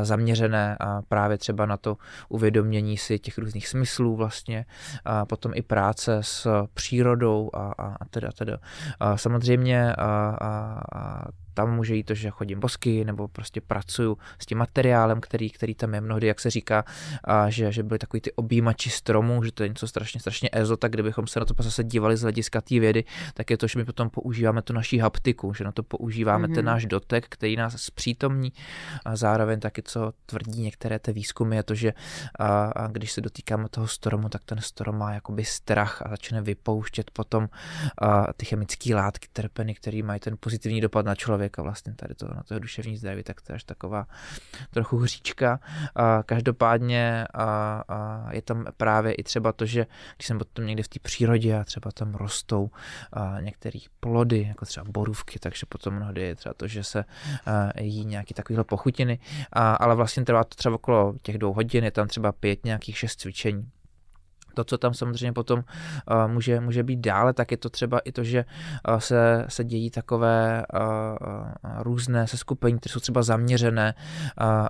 zaměřené právě třeba na to uvědomění si těch různých smyslů vlastně, a potom i práce s přírodou a, a, a teda, teda. A samozřejmě a, a, a tam může jít to, že chodím bosky nebo prostě pracuju s tím materiálem, který, který tam je mnohdy, jak se říká, a že, že byly takový ty objímači stromů, že to je něco strašně, strašně EZO, tak kdybychom se na to zase dívali z hlediska té vědy, tak je to, že my potom používáme tu naší haptiku, že na to používáme mm-hmm. ten mhm. náš dotek, který nás zpřítomní a zároveň taky, co tvrdí některé ty výzkumy, je to, že a, a když se dotýkáme toho stromu, tak ten strom má jakoby strach a začne vypouštět potom a, ty chemické látky, terpeny, které mají ten pozitivní dopad na člověka člověka vlastně tady to, na to duševní zdraví, tak to je až taková trochu hříčka. A každopádně a, a je tam právě i třeba to, že když jsem potom někde v té přírodě a třeba tam rostou některé plody, jako třeba borůvky, takže potom mnohdy je třeba to, že se jí nějaké takovéhle pochutiny, a, ale vlastně trvá to třeba okolo těch dvou hodin, je tam třeba pět nějakých šest cvičení. To, co tam samozřejmě potom uh, může, může být dále, tak je to třeba i to, že uh, se, se dějí takové uh, různé seskupení, které jsou třeba zaměřené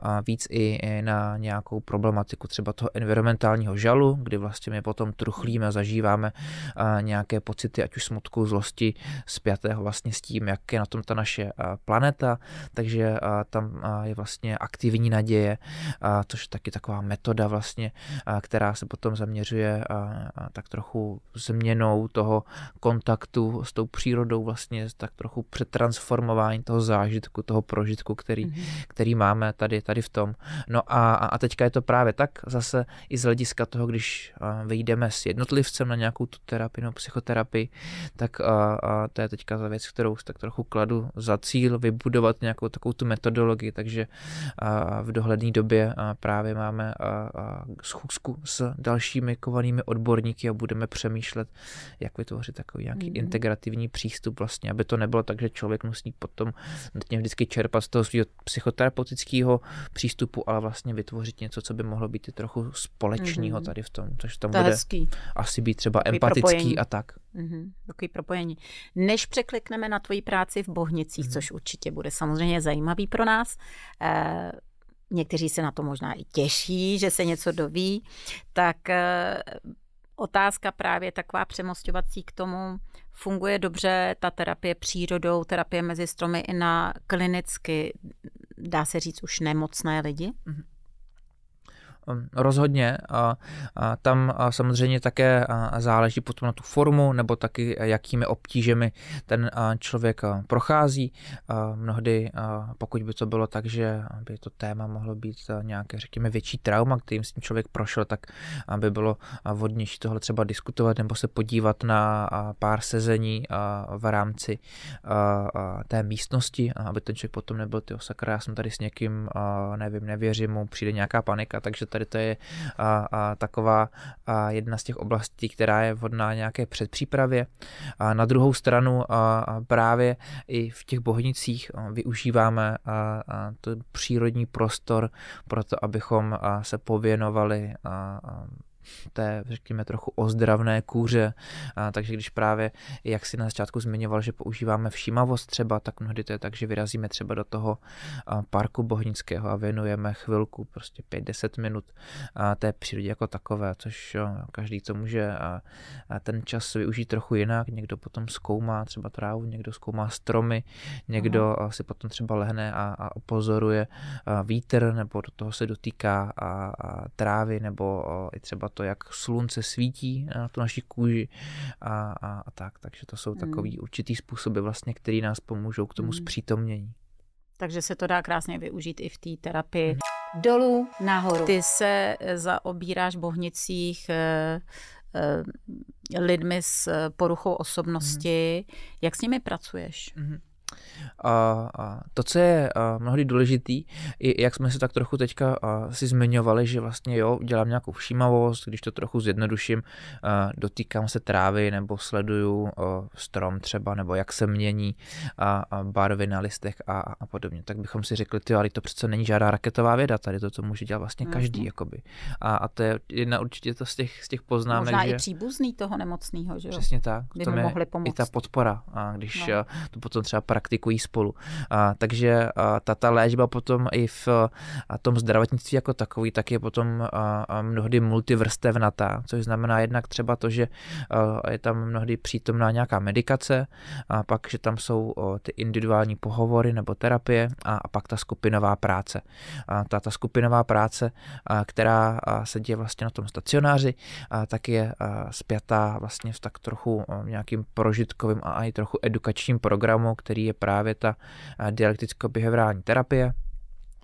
uh, víc i, i na nějakou problematiku třeba toho environmentálního žalu, kdy vlastně my potom truchlíme, zažíváme uh, nějaké pocity, ať už smutku, zlosti, zpětého vlastně s tím, jak je na tom ta naše uh, planeta, takže uh, tam uh, je vlastně aktivní naděje, uh, což je taky taková metoda vlastně, uh, která se potom zaměřuje a tak trochu změnou toho kontaktu s tou přírodou, vlastně tak trochu přetransformování toho zážitku, toho prožitku, který, mm-hmm. který máme tady, tady v tom. No a, a teďka je to právě tak zase i z hlediska toho, když vyjdeme s jednotlivcem na nějakou tu terapii nebo psychoterapii, tak a, a to je teďka ta věc, kterou tak trochu kladu za cíl vybudovat nějakou takovou tu metodologii, takže a, v dohledné době a právě máme a, a schůzku s dalšími kovanými kvalifikovanými odborníky a budeme přemýšlet, jak vytvořit takový nějaký mm. integrativní přístup vlastně, aby to nebylo tak, že člověk musí potom nutně vždycky čerpat z toho svého psychoterapeutického přístupu, ale vlastně vytvořit něco, co by mohlo být i trochu společného mm. tady v tom, což tam to bude hezký. asi být třeba takový empatický propojení. a tak. Mm. Takový propojení. Než překlikneme na tvoji práci v Bohnicích, mm. což určitě bude samozřejmě zajímavý pro nás, eh, někteří se na to možná i těší, že se něco doví, tak eh, otázka právě taková přemostovací k tomu, funguje dobře ta terapie přírodou, terapie mezi stromy i na klinicky, dá se říct, už nemocné lidi? Mm-hmm. Rozhodně. A, a tam a samozřejmě také a záleží potom na tu formu, nebo taky e, jakými obtížemi ten člověk e, prochází. Mnohdy, pokud by to bylo tak, že by to téma mohlo být e, nějaké, řekněme, větší trauma, kterým s tím člověk prošel, tak by bylo vhodnější tohle třeba diskutovat nebo se podívat na pár sezení v rámci té místnosti, aby ten člověk potom nebyl, ty sakra, já jsem tady s někým, nevím, nevěřím mu, přijde nějaká panika, takže Tady to je a, a taková a jedna z těch oblastí, která je vhodná nějaké předpřípravě. A na druhou stranu a, a právě i v těch bohnicích využíváme a, a to přírodní prostor pro to, abychom a se pověnovali a, a té, řekněme, trochu ozdravné kůře. A, takže když právě, jak si na začátku zmiňoval, že používáme všímavost třeba, tak mnohdy to je tak, že vyrazíme třeba do toho parku Bohnického a věnujeme chvilku, prostě 5-10 minut a té přírodě jako takové, což jo, každý co může a, a ten čas využít trochu jinak. Někdo potom zkoumá třeba trávu, někdo zkoumá stromy, někdo a, si potom třeba lehne a, a pozoruje vítr nebo do toho se dotýká a, a trávy nebo i třeba to, jak slunce svítí na tu naši kůži a, a, a tak. Takže to jsou hmm. takový určitý způsoby vlastně, které nás pomůžou k tomu hmm. zpřítomnění. Takže se to dá krásně využít i v té terapii. Hmm. Dolů, nahoru. Ty se eh, zaobíráš bohnicích eh, eh, lidmi s poruchou osobnosti. Mm. Jak s nimi pracuješ? Mm. A, a to, co je a mnohdy důležitý, i jak jsme se tak trochu teďka a, si zmiňovali, že vlastně jo, dělám nějakou všímavost, když to trochu zjednoduším, a, dotýkám se trávy nebo sleduju a, strom třeba, nebo jak se mění a, a barvy na listech a, a podobně. Tak bychom si řekli, ty, ale to přece není žádná raketová věda, tady to, co může dělat vlastně každý. Mm-hmm. Jakoby. A, a to je jedna určitě to z těch, z těch poznámek. Možná že... i příbuzný toho nemocného, že jo? Přesně tak. By to mohli pomoct. I ta podpora, a když no. to potom třeba prak praktikují spolu. A, takže a, ta, ta léčba potom i v a tom zdravotnictví jako takový, tak je potom a, a mnohdy multivrstevnatá, což znamená jednak třeba to, že a, je tam mnohdy přítomná nějaká medikace, a pak, že tam jsou o, ty individuální pohovory nebo terapie a, a pak ta skupinová práce. A ta, ta skupinová práce, a, která a se děje vlastně na tom stacionáři, a, tak je a, spjatá vlastně v tak trochu a, nějakým prožitkovým a i trochu edukačním programu, který je je právě ta eh, dialekticko-behaviorální terapie,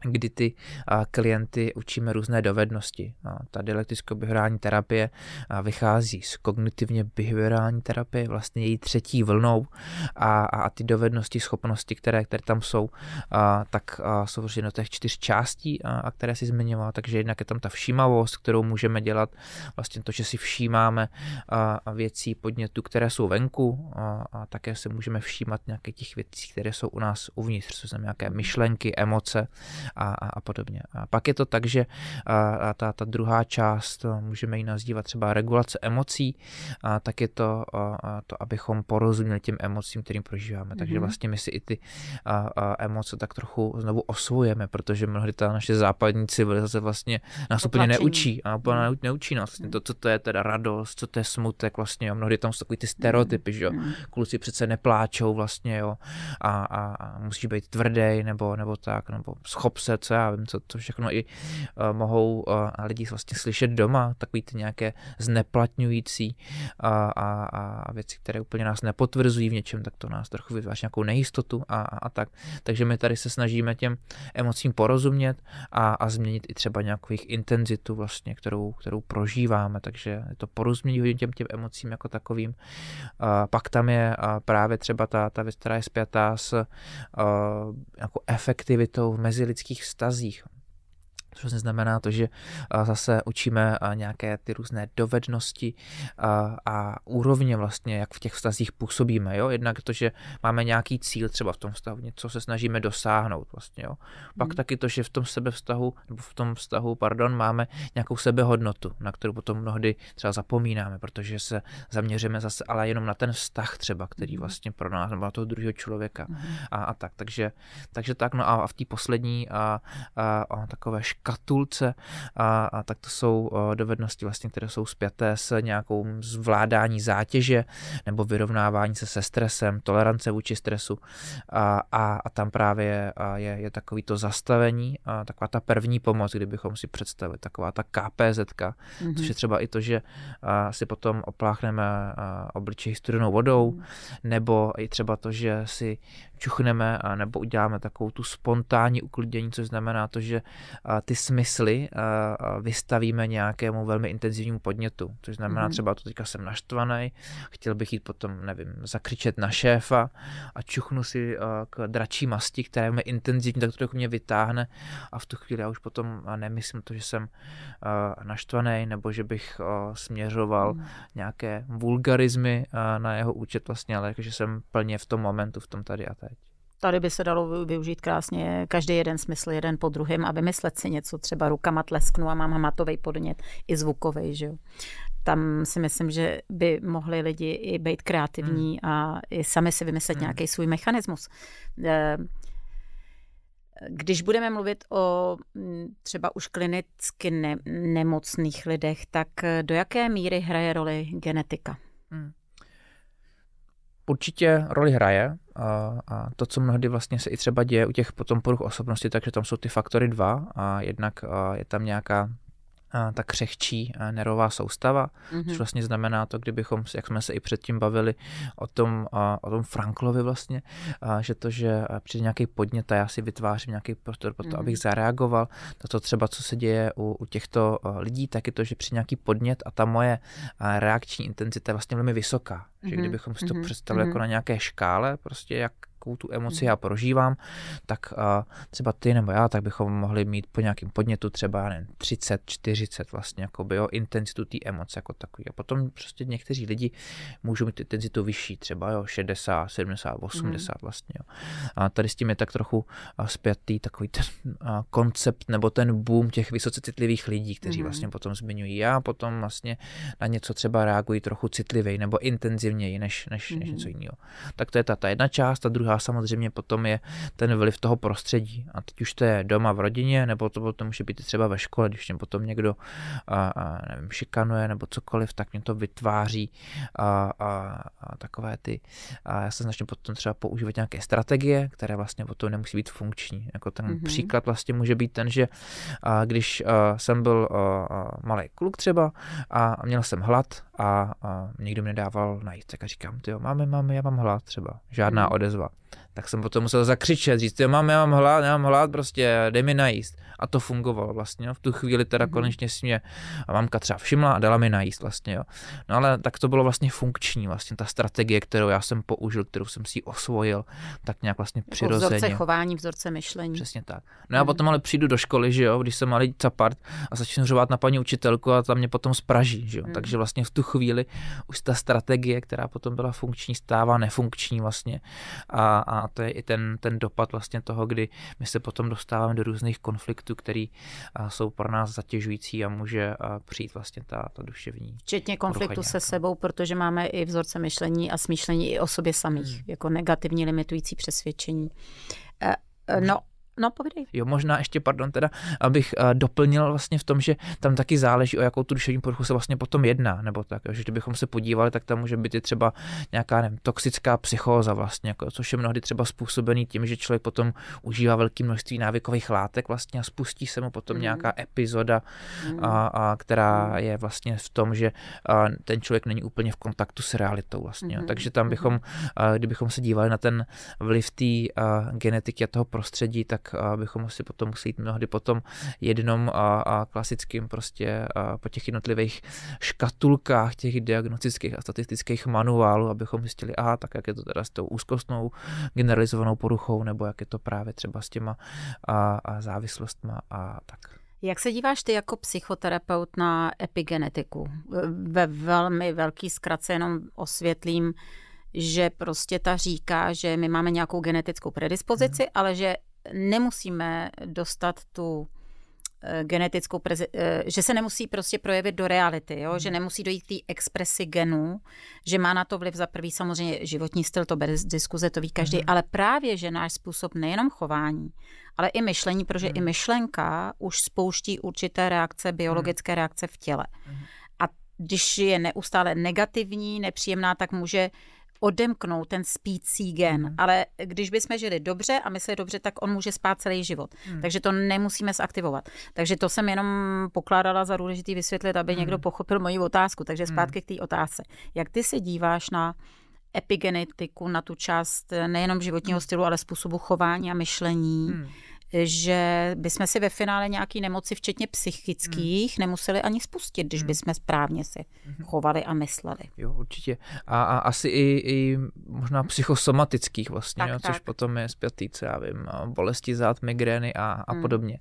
kdy ty klienty učíme různé dovednosti. Ta dialekticko-behaviorální terapie vychází z kognitivně behaviorální terapie, vlastně její třetí vlnou a, a ty dovednosti, schopnosti, které, které tam jsou, a, tak a jsou vlastně do těch čtyř částí, a, a které si zmiňoval, takže jednak je tam ta všímavost, kterou můžeme dělat, vlastně to, že si všímáme a, a věcí, podnětů, které jsou venku a, a také se můžeme všímat nějakých těch věcí, které jsou u nás uvnitř, což jsou nějaké myšlenky, emoce, a, a, a podobně. A pak je to tak, že a, a ta, ta druhá část, eh, můžeme ji nazývat třeba regulace emocí, a, tak je to, a, a to, abychom porozuměli těm emocím, kterým prožíváme. Mm-hmm. Takže mhm. vlastně my si i ty a, a emoce tak trochu znovu osvojeme, protože mnohdy ta naše západní civilizace vlastně nás úplně neučí. A úplně mhm. neučí nás vlastně to, co to je teda radost, co to je smutek vlastně. Jo. Mnohdy tam jsou takový ty mhm. stereotypy, že jo. Kluci přece nepláčou vlastně, jo. A, a, a musí být tvrdý nebo, nebo tak, nebo schop obse, co já vím, co, co všechno i uh, mohou uh, lidi vlastně slyšet doma, takový ty nějaké zneplatňující eh, a, a, a věci, které úplně nás nepotvrzují v něčem, tak to nás trochu vytváří nějakou nejistotu a, a, a tak. Takže my tady se snažíme těm emocím porozumět a, a změnit i třeba nějakou jejich intenzitu vlastně, kterou, kterou prožíváme, takže je to porozumění hodně těm, těm emocím jako takovým. A pak tam je právě třeba ta, ta věc, která je spjatá s jako efektivitou v mezilidských takých vztazích. Což vlastně znamená to, že zase učíme nějaké ty různé dovednosti a úrovně vlastně, jak v těch vztazích působíme. Jo? Jednak to, že máme nějaký cíl třeba v tom vztahu, něco se snažíme dosáhnout vlastně. Jo? Pak hmm. taky to, že v tom vztahu, nebo v tom vztahu, pardon, máme nějakou sebehodnotu, na kterou potom mnohdy třeba zapomínáme, protože se zaměříme zase ale jenom na ten vztah třeba, který mhm. vlastně pro nás, nebo na toho druhého člověka hmm. a, a tak. Takže, takže tak, no a v té poslední a, a, a takové škatulce a, a tak to jsou dovednosti vlastně, které jsou spjaté s nějakou zvládání zátěže nebo vyrovnávání se se stresem, tolerance vůči stresu a, a, a tam právě je, je, je takový to zastavení, a taková ta první pomoc, kdybychom si představili, taková ta KPZ, mm-hmm. což je třeba i to, že si potom opláchneme obličej studenou vodou, mm-hmm. nebo i třeba to, že si čuchneme a nebo uděláme takovou tu spontánní uklidění, což znamená to, že ty smysly vystavíme nějakému velmi intenzivnímu podnětu, což znamená mm třeba to teďka jsem naštvaný, chtěl bych jít potom, nevím, zakřičet na šéfa a čuchnu si k dračí masti, která je intenzivní, tak to trochu mě vytáhne a v tu chvíli já už potom nemyslím to, že jsem naštvaný nebo že bych směřoval mm nějaké vulgarizmy na jeho účet vlastně, ale že jsem plně v tom momentu, v tom tady a teď. Tady by se dalo využít krásně každý jeden smysl, jeden po druhém a vymyslet si něco, třeba rukama tlesknu a mám hmatový podnět i zvukový, že jo. Tam si myslím, že by mohli lidi i být kreativní hmm. a i sami si vymyslet hmm. nějaký svůj mechanismus. Eh, když budeme mluvit o mm, třeba už klinicky ne- nemocných lidech, tak eh, do jaké míry hraje roli genetika? Hmm. Určitě roli hraje a to, co mnohdy vlastně se i třeba děje u těch potom poruch osobnosti, takže tam jsou ty faktory dva a jednak je tam nějaká ta křehčí nervová soustava, mm-hmm. což mhm. vlastně znamená to, kdybychom, jak jsme se i předtím bavili o tom, o tom Franklovi vlastně, že to, že přijde nějaký podnět a já si vytvářím nějaký prostor pro to, mm-hmm. abych mhm. zareagoval, na to třeba, co se děje u, u těchto lidí, tak je to, že přijde nějaký podnět a ta moje reakční intenzita je vlastně velmi vysoká. Že mm-hmm. kdybychom si to mm-hmm. představili mm-hmm. jako mhm. na nějaké škále, prostě jak jakou tu emoci mhm. já prožívám, tak uh, třeba ty nebo já, tak bychom mohli mít po nějakém podnětu třeba nevím, 30, 40 vlastně, jako by, jo, intenzitu té emoce jako takový. A potom prostě někteří lidi můžou mít intenzitu vyšší, třeba jo, 60, 70, 80 mm. vlastně. Jo. A tady s tím je tak trochu uh, zpětý takový ten uh, koncept nebo ten boom těch vysoce citlivých lidí, kteří mm. vlastně mhm. potom zmiňují já, potom vlastně na něco třeba reagují trochu citlivěji nebo intenzivněji než, než, mm. než mhm. něco jiného. Tak to je ta, ta jedna část, ta druhá druhá samozřejmě potom je ten vliv toho prostředí. A teď už to je doma v rodině, nebo to potom může být třeba ve škole, když mě potom někdo a, a, nevím, šikanuje nebo cokoliv, tak mě to vytváří a, a, a takové ty. A já se značně potom třeba používat nějaké strategie, které vlastně potom nemusí být funkční. Jako ten mm-hmm. příklad vlastně může být ten, že a, když a, jsem byl a, a, malý kluk třeba a měl jsem hlad a, a někdo mi nedával najít. tak a říkám, ty jo, máme, máme, já mám hlad třeba, žádná hmm. odezva tak jsem potom musel zakřičet, říct, já mám, já mám hlad, já mám hlad prostě, dej mi najíst. A to fungovalo vlastně, jo. v tu chvíli teda mhm. konečně si mě a mamka třeba všimla a dala mi najíst vlastně, jo. No ale tak to bylo vlastně funkční, vlastně ta strategie, kterou já jsem použil, kterou jsem si osvojil, tak nějak vlastně jako přirozeně. Vzorce chování, vzorce myšlení. Přesně tak. No já mhm. potom ale přijdu do školy, že jo, když jsem malý capart a začnu řovat na paní učitelku a tam mě potom spraží, že jo. Mm. Takže vlastně v tu chvíli už ta strategie, která potom byla funkční, stává nefunkční vlastně. A, a to je i ten, ten dopad vlastně toho, kdy my se potom dostáváme do různých konfliktů, které jsou pro nás zatěžující a může přijít vlastně ta, ta duševní. Včetně konfliktu se sebou, protože máme i vzorce myšlení a smýšlení i o sobě samých, hmm. jako negativní limitující přesvědčení. E, e, no, No, povídej. Jo, možná ještě, pardon, teda, abych uh, doplnil vlastně v tom, že tam taky záleží, o jakou tu duševní poruchu se vlastně potom jedná, nebo tak, jo, že kdybychom se podívali, tak tam může být i třeba nějaká, nevím, toxická psychóza vlastně, jako, což je mnohdy třeba způsobený tím, že člověk potom užívá velké množství návykových látek vlastně a spustí se mu potom mm. nějaká epizoda, mm. a, a, která mm-hmm. je vlastně v tom, že a, ten člověk není úplně v kontaktu s realitou vlastně, mm. takže tam bychom, a, kdybychom se dívali na ten vliv té genetiky a toho prostředí, tak tak bychom si potom museli jít mnohdy potom jednom a, a klasickým prostě a po těch jednotlivých škatulkách těch diagnostických a statistických manuálů, abychom zjistili, aha, tak jak je to teda s tou úzkostnou generalizovanou poruchou, nebo jak je to právě třeba s těma a, a závislostma a tak. Jak se díváš ty jako psychoterapeut na epigenetiku? Ve velmi velký zkratce jenom osvětlím, že prostě ta říká, že my máme nějakou genetickou predispozici, hmm. ale že nemusíme dostat tu eh, genetickou, prezi- eh, že se nemusí prostě projevit do reality, jo? že hmm. nemusí dojít k té expresi genů, že má na to vliv za prvý samozřejmě životní styl, to bez diskuze, to ví každý, mm. ale právě, že náš způsob nejenom chování, ale i myšlení, protože mm. i hmm. myšlenka už spouští určité reakce, biologické mm. reakce v těle. Mm. A když je neustále negativní, nepříjemná, tak může odemknout ten spící gen. Hmm. Ale když bychom žili dobře a mysleli dobře, tak on může spát celý život. Hmm. Takže to nemusíme zaktivovat. Takže to jsem jenom pokládala za důležitý vysvětlit, aby hmm. někdo pochopil moji otázku. Takže hmm. zpátky hmm. k té otázce. Jak ty se díváš na epigenetiku, na tu část eh, nejenom životního hmm. stylu, ale způsobu chování a myšlení? Hmm že bychom si ve finále nějaký nemoci, včetně psychických, hmm. nemuseli ani spustit, když hmm. bychom správně si hmm. chovali a mysleli. Jo, určitě. A, a asi i, i možná psychosomatických vlastně, tak, jo, tak. což potom je zpětý, co já vím, bolesti zad, migrény a, a hmm. podobně.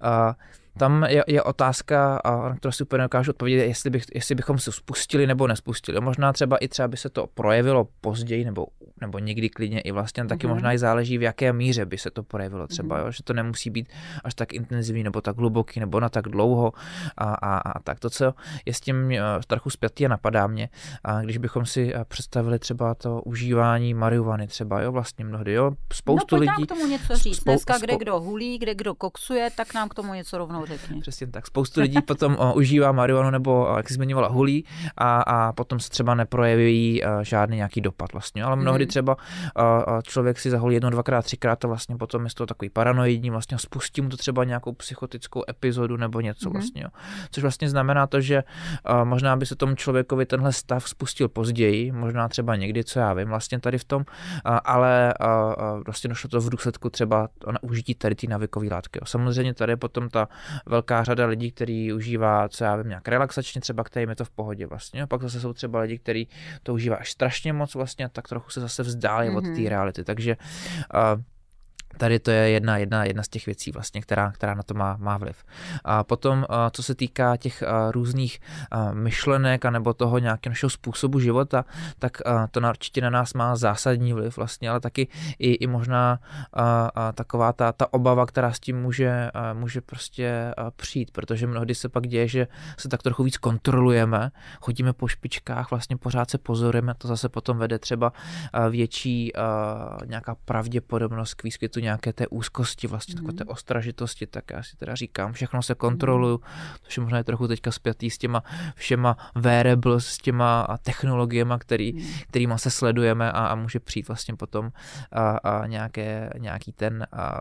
A, tam je, je otázka, a na kterou si úplně neukážu odpovědět, jestli, bych, jestli bychom se spustili nebo nespustili. Možná třeba i třeba by se to projevilo později nebo, nebo někdy klidně i vlastně taky mm-hmm. možná i záleží, v jaké míře by se to projevilo třeba, mm-hmm. jo? že to nemusí být až tak intenzivní nebo tak hluboký nebo na tak dlouho a, a, a tak. To, co je s tím e, trochu zpětý a napadá mě, a když bychom si e, představili třeba to užívání marihuany třeba, jo, vlastně mnohdy, jo, spoustu no, lidí. k tomu něco říct. Spou- Dneska, kde kdo hulí, kde kdo koksuje, tak nám k tomu něco rovnou řekni. Přesně tak. Spoustu lidí potom o, eh, užívá marihuanu nebo, eh, jak jsi zmiňovala, hulí a, a potom se třeba neprojeví eh, žádný nějaký dopad vlastně. Ale mnohdy mhm. třeba člověk si zaholí jedno, dvakrát, třikrát a vlastně potom je z toho takový paranoidní, vlastně spustí mu to třeba nějakou psychotickou epizodu nebo něco mhm. vlastně. Jo. Což vlastně znamená to, že možná by se tomu člověkovi tenhle stav spustil později, možná třeba někdy, co já vím, vlastně tady v tom, a, ale a, a vlastně došlo to v důsledku třeba na užití tady té návykové látky. samozřejmě tady potom ta velká řada lidí, který užívá, co já vím, nějak relaxačně, třeba kterým je to v pohodě vlastně. A pak zase jsou třeba lidi, kteří to užívá až strašně moc vlastně a tak trochu se zase vzdálí mm-hmm. od té mhm. reality. Takže uh, Tady to je jedna, jedna, jedna z těch věcí, vlastně, která, která na to má, má vliv. A potom, co se týká těch různých myšlenek anebo toho nějakého našeho způsobu života, tak to na, určitě na nás má zásadní vliv, vlastně, ale taky i, i možná taková ta, ta obava, která s tím může, může prostě přijít, protože mnohdy se pak děje, že se tak trochu víc kontrolujeme, chodíme po špičkách, vlastně pořád se pozorujeme, to zase potom vede třeba větší nějaká pravděpodobnost k výskytu nějaké té úzkosti, vlastně mm-hmm. takové té mm-hmm. ostražitosti, tak já si teda říkám, všechno se mm-hmm. kontroluju, což možná je trochu teďka spjatý s těma všema wearables, s těma a který, mm-hmm. kterýma se sledujeme a, a může přijít vlastně potom a, a nějaké, nějaký ten a,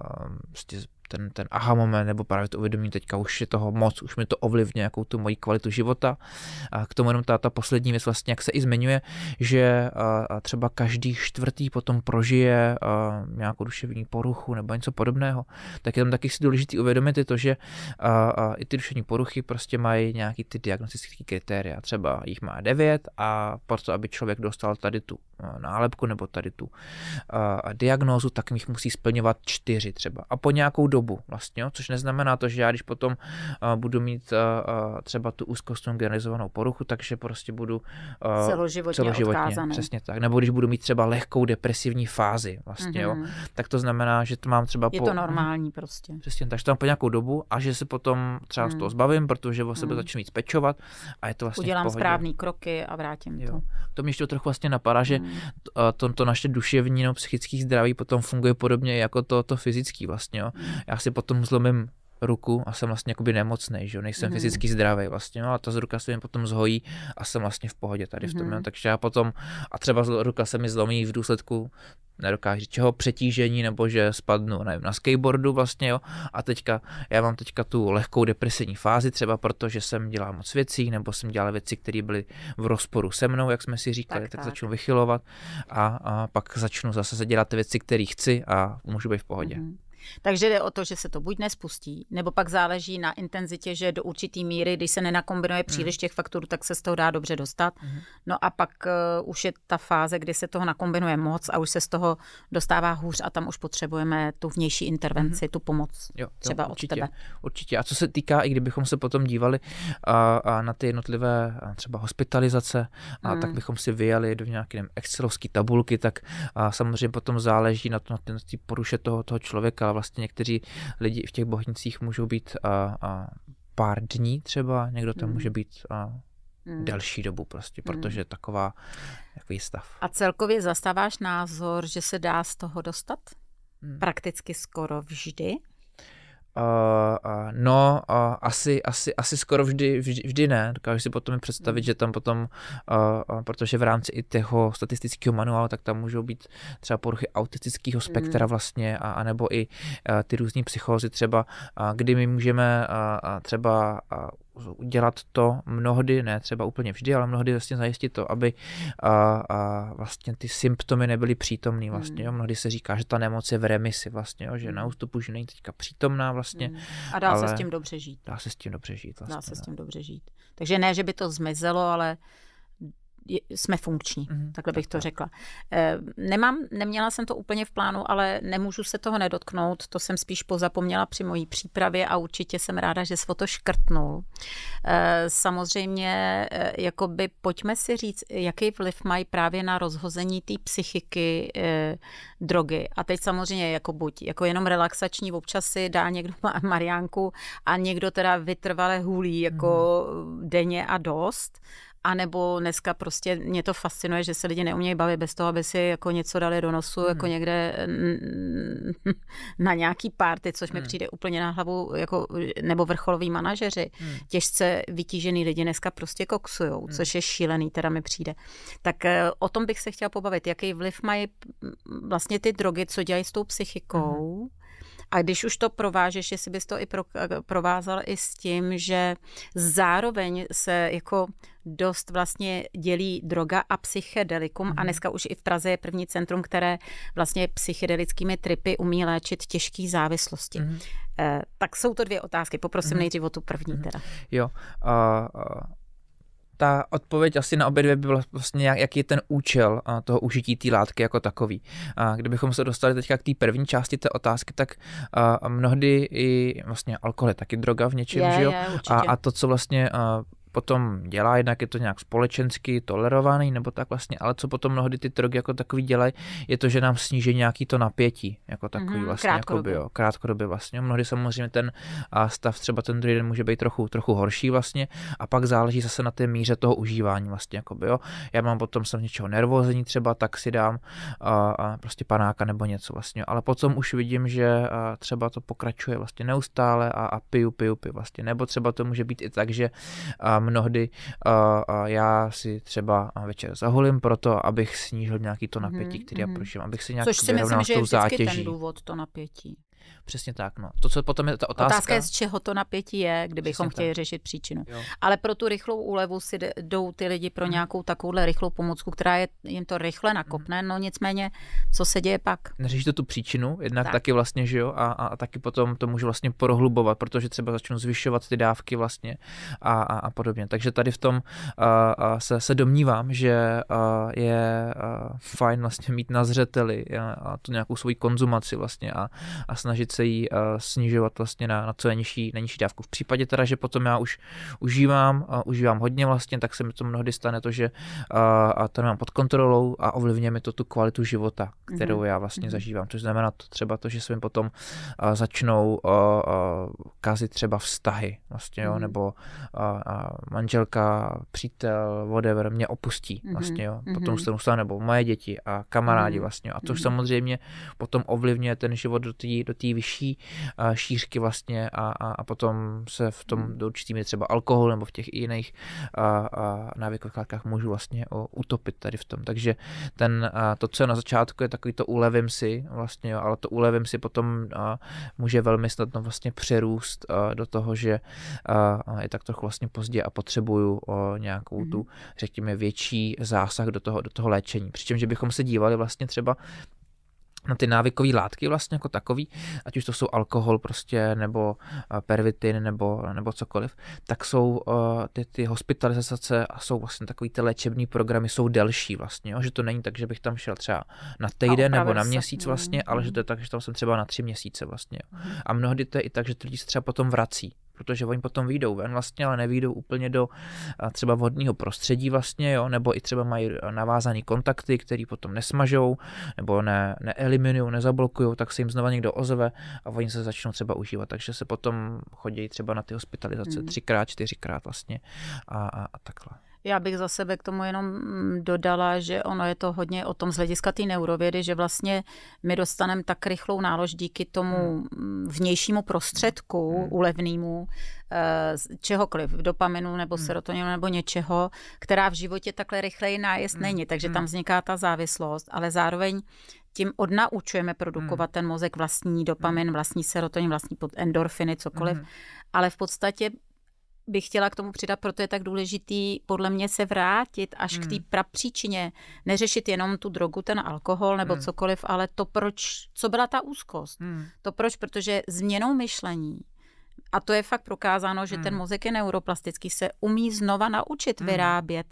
prostě ten, ten aha moment, nebo právě to uvědomí, teďka už je toho moc, už mi to ovlivňuje, jakou tu moji kvalitu života. A k tomu jenom ta, ta poslední věc vlastně, jak se i zmiňuje, že a, třeba každý čtvrtý potom prožije a, nějakou duševní poruchu nebo něco podobného, tak je tam taky si důležité uvědomit je to, že a, a, i ty duševní poruchy prostě mají nějaký ty diagnostické kritéria, třeba jich má devět a proto, aby člověk dostal tady tu nálepku nebo tady tu a, diagnózu, tak jich musí splňovat čtyři třeba. A po nějakou dobu dobu vlastně, jo? což neznamená to, že já když potom uh, budu mít uh, uh, třeba tu úzkostnou generalizovanou poruchu, takže prostě budu uh, celoživotně, celoživotně odkázaný. přesně tak. Nebo když budu mít třeba lehkou depresivní fázi vlastně, mm-hmm. jo? Mhm. tak to znamená, že to mám třeba Je po... to mhm. normální prostě. Přesně, takže to mám po nějakou dobu a že se potom třeba mm. z toho mhm. zbavím, protože o sebe mm. začnu víc pečovat a je to vlastně Udělám správné kroky a vrátím jo. to. To mě ještě trochu vlastně napadá, že mm. to, to naše duševní no, psychické zdraví potom funguje podobně jako to, to fyzické vlastně. Jo? Mm já si potom zlomím ruku a jsem vlastně jakoby nemocný, že jo, nejsem mm. fyzicky zdravý vlastně, no, a ta ruka se mi potom zhojí a jsem vlastně v pohodě tady v tom, mhm. takže já potom, a třeba ruka se mi zlomí v důsledku, nedokážu čeho, přetížení nebo že spadnu, nevím, na skateboardu vlastně, jo, a teďka, já mám teďka tu lehkou depresivní fázi, třeba protože že jsem dělal moc věcí, nebo jsem dělal věci, které byly v rozporu se mnou, jak jsme si říkali, tak, tak, tak. začnu vychylovat a, a pak začnu zase dělat ty věci, které chci a můžu být v pohodě. Mm. Takže jde o to, že se to buď nespustí, nebo pak záleží na intenzitě, že do určitý míry, když se nenakombinuje mhm. příliš těch faktorů, tak se z toho dá dobře dostat. Mhm. No a pak uh, už je ta fáze, kdy se toho nakombinuje moc a už se z toho dostává hůř a tam už potřebujeme tu vnější intervenci, mhm. tu pomoc jo, třeba určitě, od tebe. Určitě. A co se týká, i kdybychom se potom dívali a, a na ty jednotlivé třeba hospitalizace, a hmm. tak bychom si vyjeli do nějaké nevím, excelovské tabulky, tak a samozřejmě potom záleží na, to, na ty poruše toho, toho člověka, vlastně někteří lidi v těch bohnicích můžou být a, a pár dní třeba, někdo tam mm. může být a, Hmm. delší dobu prostě, mm. protože hmm. taková takový stav. A celkově zastáváš názor, že se dá z toho dostat? Hmm. Prakticky skoro vždy? Uh, uh, no, uh, asi, asi, asi skoro vždy, vždy, vždy ne. Dokážu si potom představit, hmm. že tam potom, uh, uh, protože v rámci i toho statistického manuálu, tak tam můžou být třeba poruchy autistického spektra hmm. vlastně, a, a nebo i uh, ty různé psychózy třeba, uh, kdy my můžeme uh, třeba udělat to mnohdy, ne třeba úplně vždy, ale mnohdy vlastně zajistit to, aby a, a vlastně ty symptomy nebyly přítomný vlastně, hmm. jo. mnohdy se říká, že ta nemoc je v remisi vlastně, jo, že na hmm. ústupu, že není teďka přítomná vlastně. Hmm. A dá se s tím dobře žít. Dá se s tím dobře žít vlastně. Dá se s vlastně, tím no. dobře žít. Takže ne, že by to zmizelo, ale jsme funkční, mm-hmm. takhle bych tak to tak. řekla. Eh, nemám, neměla jsem to úplně v plánu, ale nemůžu se toho nedotknout, to jsem spíš pozapomněla při mojí přípravě a určitě jsem ráda, že se to škrtnul. Eh, samozřejmě, eh, jakoby pojďme si říct, jaký vliv mají právě na rozhození té psychiky drogy. A teď samozřejmě jako buď, jako jenom relaxační, občas si dá někdo Mariánku a někdo teda vytrvale hulí jako mm-hmm. denně a dost, a nebo dneska prostě mě to fascinuje, že se lidi neumějí bavit bez toho, aby si jako něco dali do nosu, hmm. jako někde *laughs* na nějaký party, což hmm. mi přijde úplně na hlavu, jako, nebo vrcholoví manažeři. Hmm. Těžce vytížený lidi dneska prostě koksujou, hmm. což je šílený, teda mi přijde. Tak eh, o tom bych se chtěla pobavit, jaký vliv mají mm, vlastně ty drogy, co dělají s tou psychikou. Hmm a když už to provážeš, jestli bys to i pro, eh, provázal i s tím, že zároveň se jako dost vlastně dělí droga a psychedelikum mm. a mhm. dneska už i v Praze je první centrum, které vlastně psychedelickými tripy umí léčit těžké závislosti. Mm. Eh, tak jsou to dvě otázky. Poprosím mm. nejdřív o tu první mhm. teda. Jo. Uh, uh ta odpověď asi na obě dvě by byla vlastně, jak, jaký je ten účel a, toho užití té látky jako takový. A kdybychom se dostali teďka k té první části té otázky, tak a, mnohdy i vlastně alkohol je taky droga v něčem, je, že jo? Je, a, a to, co vlastně potom dělá, jednak je to nějak společensky tolerovaný nebo tak vlastně, ale co potom mnohdy ty drogy jako takový dělají, je to, že nám sníží nějaký to napětí, jako takový mm-hmm, vlastně, jako krátkodobě. Jakoby, jo, krátkodobě vlastně. Mnohdy samozřejmě ten a stav třeba ten druhý den může být trochu, trochu horší vlastně a pak záleží zase na té míře toho užívání vlastně, jakoby, jo. Já mám potom jsem něčeho nervózní třeba, tak si dám a, a prostě panáka nebo něco vlastně, ale potom už vidím, že a třeba to pokračuje vlastně neustále a, a piju, piju, piju vlastně, nebo třeba to může být i tak, že a mnohdy uh, já si třeba večer zaholím proto, abych snížil nějaký to napětí, mm-hmm. který já mhm. prožívám, abych si nějak Což si myslím, že je vždycky zátěží. ten důvod, to napětí. Přesně tak. No. To, co potom je ta otázka. Otázka je, z čeho to napětí je, kdybychom Přesně chtěli tak. řešit příčinu. Jo. Ale pro tu rychlou úlevu si jdou ty lidi pro mhm. nějakou takovouhle rychlou pomocku která je, jim to rychle mhm. nakopne, no nicméně, co se děje pak? Neřeší to tu příčinu, jednak tak. taky vlastně, že jo, a, a, a taky potom to můžu vlastně prohlubovat, protože třeba začnu zvyšovat ty dávky vlastně a, a, a podobně. Takže tady v tom a, a se, se domnívám, že a, je a, fajn vlastně mít na zřeteli a, a tu nějakou svoji konzumaci vlastně a, a snažit se jí eh, snižovat vlastně na, na co nejnižší, nejnižší dávku. V případě teda, že potom já už užívám, užívám hodně vlastně, tak se mi to mnohdy stane to, že eh, a to nemám pod kontrolou a ovlivňuje mi to tu kvalitu života, kterou mhm. já vlastně mm-hmm. zažívám. Což znamená to třeba to, že se mi potom eh, začnou kazit třeba vztahy vlastně, jo, mm-hmm. nebo manželka, přítel, whatever, mě opustí mhm. vlastně, jo. Mhm. Potom se musela, nebo moje děti a kamarádi vlastně. A to samozřejmě potom ovlivňuje ten život do té do vyšší šířky vlastně a, a, a potom se v tom hmm. do určitý třeba alkohol nebo v těch jiných a a návykových látkách můžu vlastně utopit tady v tom. Takže ten, to, co je na začátku, je takový to ulevím si vlastně, jo, ale to ulevím si potom může velmi snadno vlastně přerůst do toho, že je tak trochu vlastně pozdě a potřebuju nějakou hmm. tu, řekněme, větší zásah do toho, do toho léčení. Přičemž, že bychom se dívali vlastně třeba na no, ty návykové látky vlastně jako takový, ať už to jsou alkohol prostě, nebo eh, pervitin, nebo, nebo cokoliv, tak jsou uh, ty, ty hospitalizace a jsou vlastně takový ty léčební programy jsou delší vlastně, jo? že to není tak, že bych tam šel třeba na týden nebo na měsíc se. vlastně, ale mhm. že to je tak, že tam jsem třeba na tři měsíce vlastně. Jo? Mhm. A mnohdy to je i tak, že ty lidi se třeba potom vrací, protože oni potom výjdou ven vlastně, ale nevýjdou úplně do třeba vhodného prostředí vlastně, jo, nebo i třeba mají navázané kontakty, který potom nesmažou, nebo ne, neeliminují, nezablokují, tak se jim znova někdo ozve a oni se začnou třeba užívat, takže se potom chodí třeba na ty hospitalizace mm. třikrát, čtyřikrát vlastně a, a, a takhle. Já bych za sebe k tomu jenom mm, dodala, že ono je to hodně o tom z hlediska té neurovědy, že vlastně my dostaneme tak rychlou nálož díky tomu hmm. mm, vnějšímu prostředku hmm. ulevnému, eh, čehokoliv, dopaminu nebo hmm. serotoninu nebo něčeho, která v životě takhle rychleji nájezd není, takže tam vzniká ta závislost, ale zároveň tím odnaučujeme produkovat ten mozek vlastní dopamin, vlastní serotonin, vlastní endorfiny, cokoliv, ale v podstatě bych chtěla k tomu přidat, proto je tak důležitý podle mě se vrátit až hmm. k té hmm. prapříčině. Neřešit jenom tu drogu, ten alkohol nebo hmm. cokoliv, ale to proč, co byla ta úzkost. Hmm. To proč, protože změnou myšlení a to je fakt prokázáno, že hmm. ten mozek je neuroplastický, se umí znova naučit hmm. vyrábět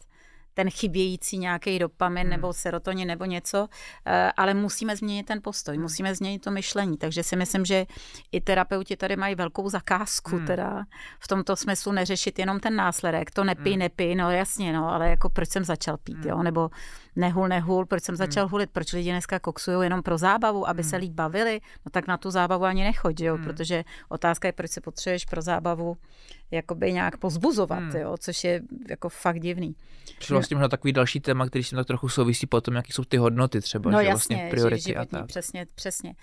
ten chybějící nějaký dopamin hmm. nebo serotonin nebo něco, eh, ale musíme změnit ten postoj, hmm. musíme změnit to myšlení. Takže si myslím, že i terapeuti tady mají velkou zakázku, hmm. teda v tomto smyslu neřešit jenom ten následek, to nepí, hmm. nepí, no jasně, no, ale jako proč jsem začal pít, hmm. jo, nebo nehul, nehul, proč jsem hmm. začal hulit, proč lidi dneska koksují jenom pro zábavu, aby se hmm. líp bavili, no tak na tu zábavu ani nechoď, jo, hmm. protože otázka je, proč se potřebuješ pro zábavu jakoby nějak pozbuzovat, hmm. jo, což je jako fakt divný. Přišlo vlastně no. možná takový další téma, který s tím tak trochu souvisí tom, jaký jsou ty hodnoty třeba, no, že jasně, vlastně priority že životní, a tak. Přesně, přesně.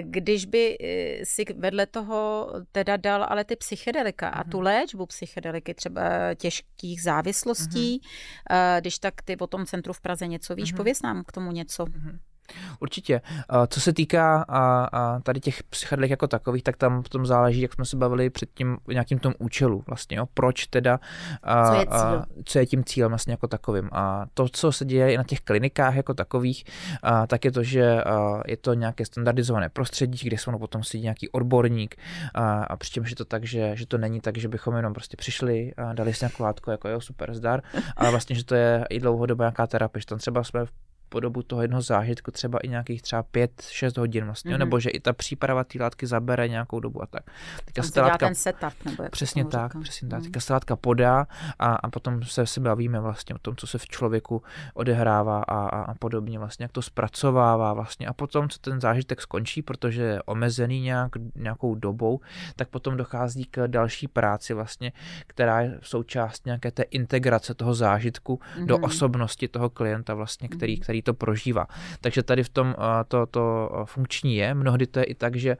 Když by eh, si vedle toho teda dal ale ty psychedelika a tu mhm. léčbu psychedeliky, třeba eh, těžkých závislostí, mhm. eh, když tak ty o tom centru v Praze něco víš, mm pověs nám k tomu něco. Mhm. Určitě. Co se týká a, a tady těch psychedelik jako takových, tak tam potom záleží, jak jsme se bavili před tím nějakým tom účelu vlastně, jo? proč teda, a, co, je cíl? co je tím cílem vlastně jako takovým. A to, co se děje i na těch klinikách jako takových, a, tak je to, že a, je to nějaké standardizované prostředí, kde se no, potom sedí nějaký odborník a, a přičemž je to tak, že, že to není tak, že bychom jenom prostě přišli a dali si nějakou látku, jako jo, super, zdar, ale vlastně, že to je i dlouhodobá nějaká terapie, že tam třeba jsme po dobu toho jednoho zážitku třeba i nějakých třeba 5-6 hodin vlastně, mm-hmm. nebo že i ta příprava té látky zabere nějakou dobu a tak. Teďka se látka, ten setup, nebo jak Přesně tak, říkám. přesně Mm-hmm. Teďka se látka podá a, a potom se, se bavíme vlastně o tom, co se v člověku odehrává a, a, a podobně vlastně, jak to zpracovává vlastně a potom, co ten zážitek skončí, protože je omezený nějak, nějakou dobou, tak potom dochází k další práci vlastně, která je součást nějaké té integrace toho zážitku mm-hmm. do mhm. osobnosti toho klienta vlastně, který, mm-hmm. který který to prožívá. Takže tady v tom eh, to, to eh, funkční je. Mnohdy to je i tak, že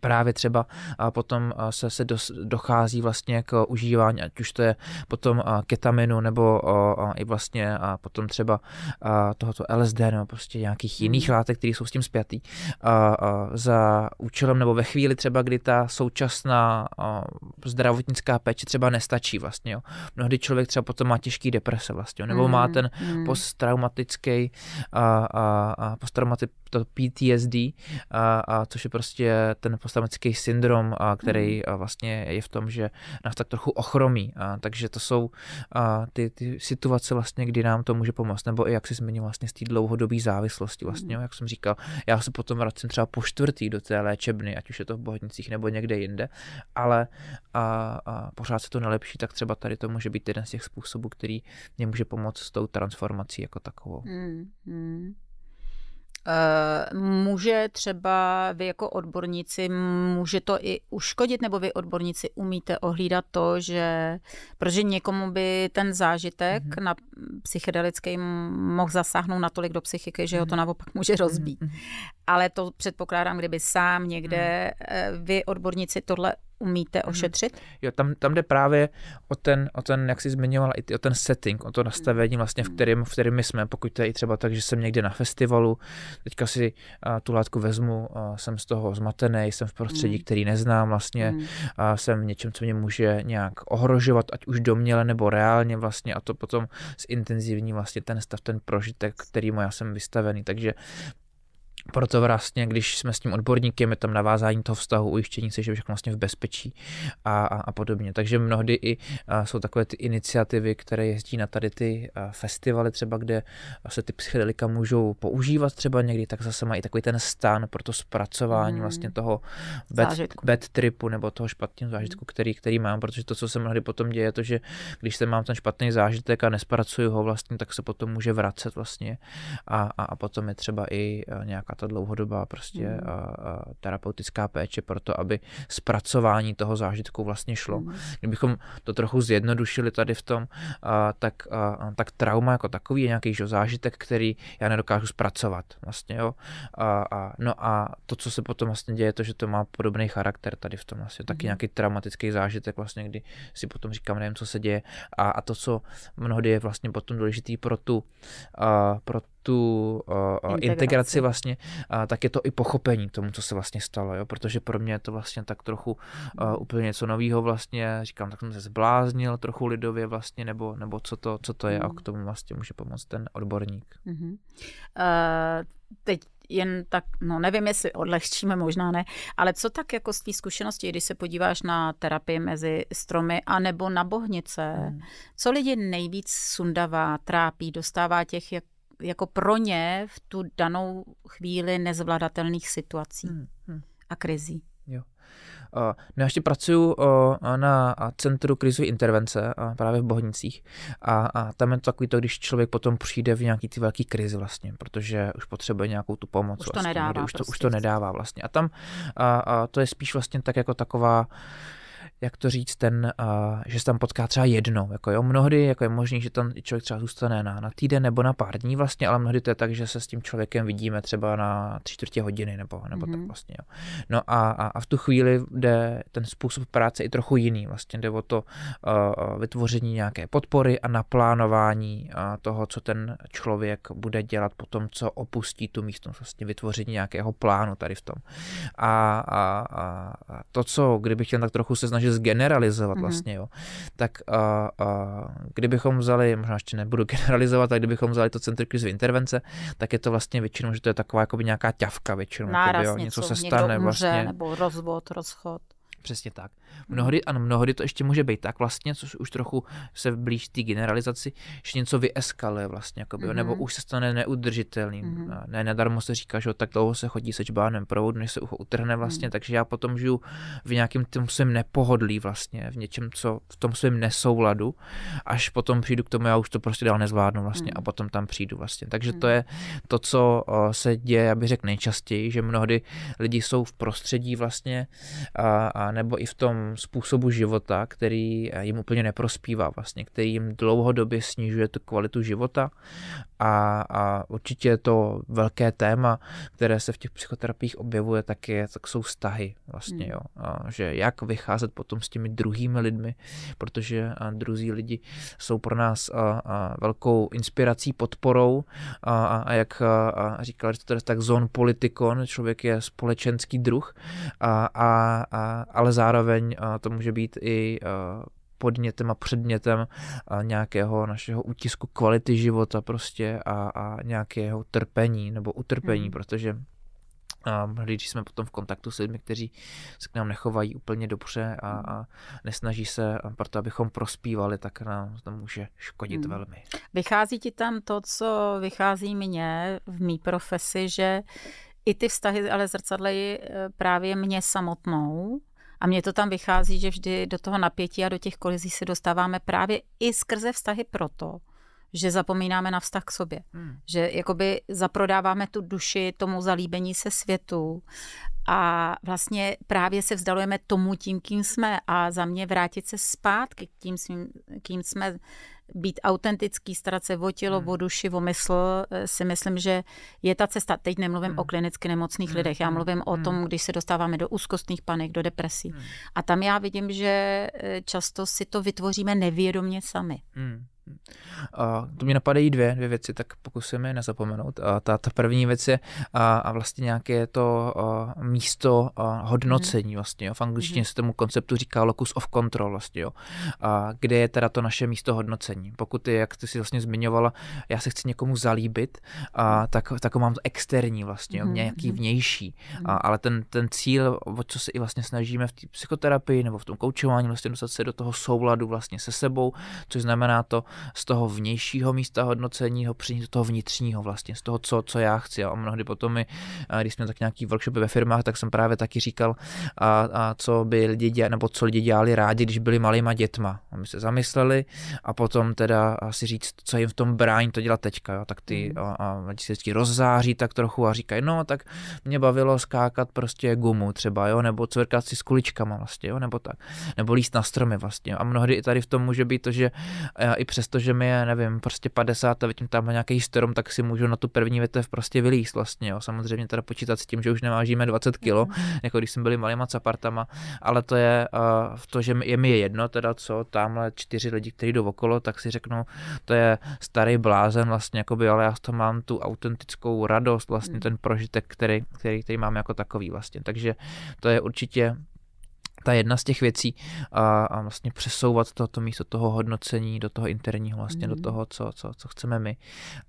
právě třeba a potom se, se dos, dochází vlastně k užívání, ať už to je potom ketaminu nebo a, a i vlastně a potom třeba a tohoto LSD nebo prostě nějakých hmm. jiných látek, které jsou s tím spjatý a, a za účelem nebo ve chvíli třeba, kdy ta současná a, zdravotnická péče třeba nestačí vlastně. Jo. Mnohdy člověk třeba potom má těžký deprese vlastně, jo, nebo má hmm, ten hmm. posttraumatický a, a, a posttraumatický to PTSD, a, a což je prostě ten postavecký syndrom, a který hmm. a vlastně je v tom, že nás tak trochu ochromí. A, takže to jsou a, ty, ty situace, vlastně, kdy nám to může pomoct. Nebo i jak si zmiňu vlastně z té dlouhodobé závislosti. Vlastně, hmm. jak jsem říkal, já se potom vracím třeba po čtvrtý do té léčebny, ať už je to v Bohodnicích nebo někde jinde, ale a, a pořád se to nelepší, tak třeba tady to může být jeden z těch způsobů, který mě může pomoct s tou transformací jako takovou. Mm, mm. Eh, může třeba vy jako odborníci, může to i uškodit, nebo vy odborníci umíte ohlídat to, že protože někomu by ten zážitek mm-hmm. na psychedelický mohl zasáhnout natolik do psychiky, že mm-hmm. ho to mhm. naopak může mhm. rozbít. Mm-hmm. Ale to předpokládám, kdyby sám někde mm-hmm. vy odborníci tohle umíte mhm. ošetřit? Jo, tam, tam jde právě o ten, o ten, jak jsi zmiňovala, i o ten setting, o to mhm. nastavení, vlastně, v mhm. kterém, v kterém my jsme. Pokud to je i třeba tak, že jsem někde na festivalu, teďka si a, tu látku vezmu, a, jsem z toho zmatený, jsem v prostředí, mm. který neznám, vlastně mm. a, jsem v něčem, co mě může nějak ohrožovat, ať už domněle nebo reálně vlastně, a to potom zintenzivní vlastně ten stav, ten prožitek, kterýmu já jsem vystavený. Takže proto vlastně, když jsme s tím odborníkem, je tam navázání toho vztahu, ujištění se, že všechno vlastně v bezpečí a, a, a podobně. Takže mnohdy i a, jsou takové ty iniciativy, které jezdí na tady ty a, festivaly třeba, kde se ty psychedelika můžou používat třeba někdy, tak zase mají takový ten stán pro to zpracování mm. vlastně toho bad, bad tripu nebo toho špatného hmm. zážitku, který, který mám, protože to, co se mnohdy potom děje, je to, že když se mám ten špatný zážitek a nespracuju ho vlastně, tak se potom může vracet vlastně a, a, a potom je třeba i e, nějaká ta dlouhodobá prostě mm. a, a terapeutická péče pro to, aby zpracování toho zážitku vlastně šlo. Mm. Kdybychom to trochu zjednodušili tady v tom, a, tak, a, tak trauma jako takový je nějaký zážitek, který já nedokážu zpracovat. Vlastně, jo. A, a, no a to, co se potom vlastně děje, to, že to má podobný charakter tady v tom vlastně, mm. taky hmm. nějaký traumatický zážitek vlastně, kdy si potom říkám, nevím, co se děje a, a to, co mnohdy je vlastně potom důležitý pro tu, a, pro tu uh, integraci. integraci vlastně, uh, tak je to i pochopení tomu, co se vlastně stalo, jo? protože pro mě je to vlastně tak trochu uh, úplně něco nového vlastně, říkám, tak jsem se zbláznil trochu lidově vlastně, nebo, nebo co, to, co to je mm. a k mm. tomu vlastně může pomoct ten odborník. Mm-hmm. Uh, teď jen tak, no nevím, jestli odlehčíme, možná ne, ale co tak jako z té zkušenosti, když se podíváš na terapii mezi stromy a nebo na bohnice, hmm. co lidi nejvíc sundavá, trápí, dostává těch jak jako pro ně v tu danou chvíli nezvladatelných situací hmm, hmm. a krizí. Jo. No já ještě pracuju na Centru krizové intervence právě v Bohnicích a, a tam je to takový to, když člověk potom přijde v nějaký ty velký krizi vlastně, protože už potřebuje nějakou tu pomoc. Už to vlastně, nedává. Už, prostě. to, už to prostě. nedává vlastně. A tam a, a to je spíš vlastně tak jako taková jak to říct, ten, uh, že se tam potká třeba jedno. Jako jo, mnohdy jako je možné, že tam člověk třeba zůstane na, na týden nebo na pár dní vlastně, ale mnohdy to je tak, že se s tím člověkem vidíme třeba na tři čtvrtě hodiny nebo, nebo mm-hmm. tak mhm. vlastně. Jo. No a, a, a v tu chvíli jde ten způsob práce i trochu jiný. Vlastně jde o to uh, vytvoření nějaké podpory a naplánování uh, toho, co ten člověk bude dělat po tom, co opustí tu místnost. Vlastně vytvoření nějakého plánu tady v tom. A, a, a to, co kdybych chtěl tak trochu se snažit snažil zgeneralizovat mhm. vlastně, jo. Tak a, a, kdybychom vzali, možná ještě nebudu *laughs* generalizovat, tak kdybychom vzali to centrikrizové intervence, tak je to vlastně většinou, že to je taková jako by nějaká ťavka většinou. Náraz jakoby, jo, něco, něco se stane umře, vlastně. Nebo rozvod, rozchod. Přesně tak. Hmm. Mnohdy, ano, mnohdy to ještě může být tak vlastně, což už trochu se blíží té generalizaci, že něco vyeskaluje vlastně, jakoby, mm-hmm. nebo mhm. už se stane neudržitelným. Mm-hmm. Ne, nadarmo se říká, že tak dlouho se chodí se čbánem proudu, než se ucho utrhne vlastně, mm-hmm. takže já potom žiju v nějakém tom svém nepohodlí vlastně, v něčem, co v tom svém nesouladu, až potom přijdu k tomu, já už to prostě dál nezvládnu vlastně mm-hmm. a hmm. potom tam přijdu vlastně. Takže mm-hmm. to hmm. je to, co se děje, já bych řekl nejčastěji, že mnohdy lidi jsou v prostředí vlastně a, a nebo i v tom způsobu života, který eh, jim úplně neprospívá vlastně, který jim dlouhodobě snižuje tu kvalitu života a, a určitě je to velké téma, které se v těch psychoterapiích objevuje, tak, je, tak jsou vztahy vlastně, hmm. jo. A že jak vycházet potom s těmi druhými lidmi, protože druzí lidi jsou pro nás a, a velkou inspirací, podporou a, a, a jak a, a říkal je tak zon politikon, člověk je společenský druh, a, a, a, ale zároveň a to může být i a, podnětem a předmětem nějakého našeho útisku kvality života prostě a, a nějakého trpení nebo utrpení, hmm. protože a když jsme potom v kontaktu s lidmi, kteří se k nám nechovají úplně dobře a, hmm. a nesnaží se, proto abychom prospívali, tak nám to může škodit hmm. velmi. Vychází ti tam to, co vychází mně v mý profesi, že i ty vztahy ale zrcadlejí e, právě mě samotnou, a mně to tam vychází, že vždy do toho napětí a do těch kolizí se dostáváme právě i skrze vztahy proto, že zapomínáme na vztah k sobě. Hmm. Že jakoby zaprodáváme tu duši tomu zalíbení se světu a vlastně právě se vzdalujeme tomu tím, kým jsme a za mě vrátit se zpátky k tím, svým, kým jsme být autentický, starat se o tělo, hmm. o duši, o mysl, eh, si myslím, že je ta cesta. Teď nemluvím hmm. o klinicky nemocných hmm. lidech, já hmm. mluvím hmm. o tom, když se dostáváme do úzkostných panik, do depresí. Hmm. A tam já vidím, že eh, často si to vytvoříme nevědomě sami. Hmm. A to mě napadají dvě, dvě věci, tak pokusím je nezapomenout. A ta, ta první věc je a, a vlastně nějaké to a, místo a, hodnocení mhm. vlastně. Jo. V angličtině mhm. se tomu konceptu říká locus of control vlastně, jo. A kde je teda to naše místo hodnocení. Pokud je, jak ty si vlastně zmiňovala, já se chci někomu zalíbit, a, tak, tak ho mám to externí vlastně, jo, mhm, nějaký vnější. A, ale ten, ten cíl, o co se i vlastně snažíme v té psychoterapii nebo v tom koučování, vlastně dostat se do toho souladu vlastně se sebou, což znamená to, z toho vnějšího místa hodnocení ho přinést do toho vnitřního vlastně, z toho, co, co já chci. A mnohdy potom, mi, když jsme tak nějaký workshopy ve firmách, tak jsem právě taky říkal, a, a co by lidi dělali, nebo co lidi dělali rádi, když byli malýma dětma. A my se zamysleli a potom teda asi říct, co jim v tom brání to dělat teďka. Jo. Tak ty mm. a, a se vždycky rozzáří tak trochu a říkají, no tak mě bavilo skákat prostě gumu třeba, jo, nebo cvrkat si s kuličkama vlastně, jo, nebo tak, nebo líst na stromy vlastně. Jo. A mnohdy i tady v tom může být to, že i přes přestože mi je, nevím, prostě 50 a vidím tam nějaký strom, tak si můžu na tu první větev prostě vylíst vlastně, jo. Samozřejmě teda počítat s tím, že už nevážíme 20 kilo, mm-hmm. jako když jsme byli malýma capartama, ale to je uh, to, že je mi jedno, teda co, tamhle čtyři lidi, kteří jdou okolo, tak si řeknou, to je starý blázen vlastně, jakoby, ale já to mám tu autentickou radost, vlastně mm. ten prožitek, který, který, který mám jako takový vlastně. Takže to je určitě ta jedna z těch věcí a, a vlastně přesouvat to, to místo toho hodnocení do toho interního, vlastně mm. do mhm. toho, co, co, co chceme my.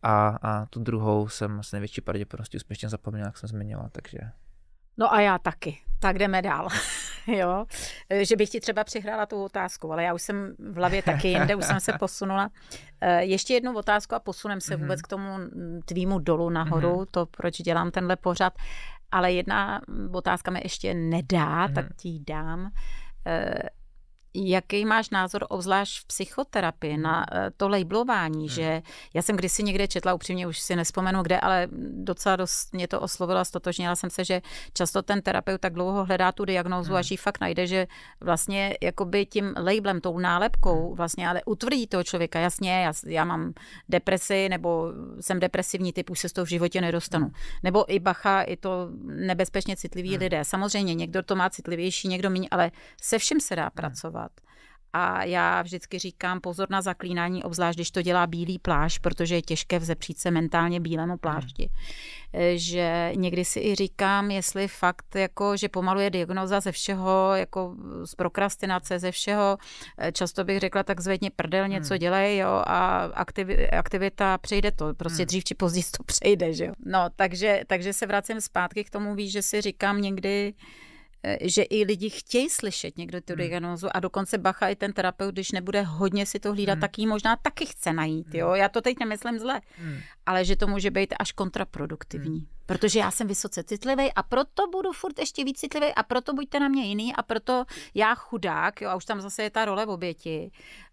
A, a tu druhou jsem s největší pravděpodobností úspěšně zapomněla, jak jsem zmiňovala, takže... No a já taky. Tak jdeme dál. *laughs* jo? Že bych ti třeba přihrála tu otázku, ale já už jsem v hlavě taky jinde, už jsem se *laughs* posunula. Eh, ještě jednu otázku a posunem se mm-hmm. vůbec k tomu tvýmu dolu nahoru, mm-hmm. to, proč dělám tenhle pořad. Uh, ale jedna otázka mi ještě nedá, hmm. tak mhm. ti ji dám. Eh, Jaký máš názor, obzvlášť v psychoterapii, na eh, to labelování, hmm. že já jsem kdysi někde četla, upřímně už si nespomenu kde, ale docela dost mě to a stotožnila jsem se, že často ten terapeut tak dlouho hledá tu diagnózu, hmm. až ji fakt najde, že vlastně jakoby tím labelem, tou nálepkou hmm. vlastně, ale utvrdí toho člověka, jasně, já, já mám depresi, nebo jsem depresivní typ, už se z toho v životě nedostanu. Hmm. Nebo i bacha, i to nebezpečně citliví hmm. lidé. Samozřejmě někdo to má citlivější, někdo méně, ale se vším se dá hmm. pracovat a já vždycky říkám pozor na zaklínání, obzvlášť když to dělá bílý pláž, protože je těžké vzepřít se mentálně bílému hmm. plášti. Hmm. Že někdy si i říkám, jestli fakt, jako, že pomalu je diagnoza ze všeho, jako z prokrastinace, ze všeho. Eh, často bych řekla, tak zvedně prdel, hmm. něco hmm. dělej jo, a aktiv, aktivita přejde to. Prostě hmm. dřív či později to *laughs* přejde. Že jo? No, takže, takže se vracím zpátky k tomu, víš, že si říkám někdy, Eh, že i lidi chtějí slyšet někdo tu hmm. diagnózu a dokonce bacha i ten terapeut, když nebude hodně si to hlídat, mm. tak ji možná taky chce najít, jo. Hmm. Já to teď nemyslím zle, mm. ale že to může být až kontraproduktivní. Mm. Protože já jsem vysoce citlivý a proto budu furt ještě víc citlivý a proto buďte na mě jiný a proto já chudák, jo, a už tam zase je ta role v oběti.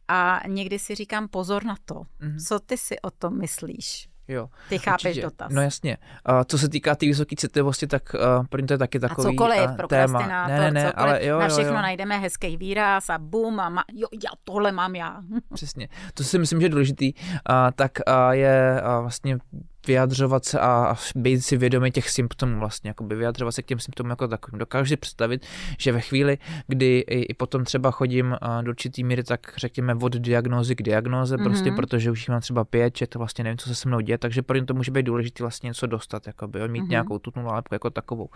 A někdy si říkám pozor na to, hmm. co ty si o tom myslíš. Jo. Ty chápeš určitě. dotaz. No jasně. Uh, co se týká té vysoké citlivosti, tak uh, pro ně to je taky takový a cokoliv, uh, eh, pro téma. Ne, ne, ne, cokoliv, ale jo, na všechno jo, jo. najdeme hezký výraz a bum a ma, jo, já tohle mám já. Přesně. To si myslím, že je důležitý. Uh, tak uh, je uh, vlastně vyjadřovat se a být si vědomi těch symptomů vlastně, jako by vyjadřovat se k těm symptomům jako takovým. Dokážu si představit, že ve chvíli, kdy i potom třeba chodím do určitý míry, tak řekněme od diagnózy k diagnóze, mm-hmm. prostě mhm. protože už mám třeba pět, že to vlastně nevím, co se se mnou děje, takže pro ně to může být důležité vlastně něco dostat, jako by mít mm-hmm. nějakou tu nálepku jako takovou.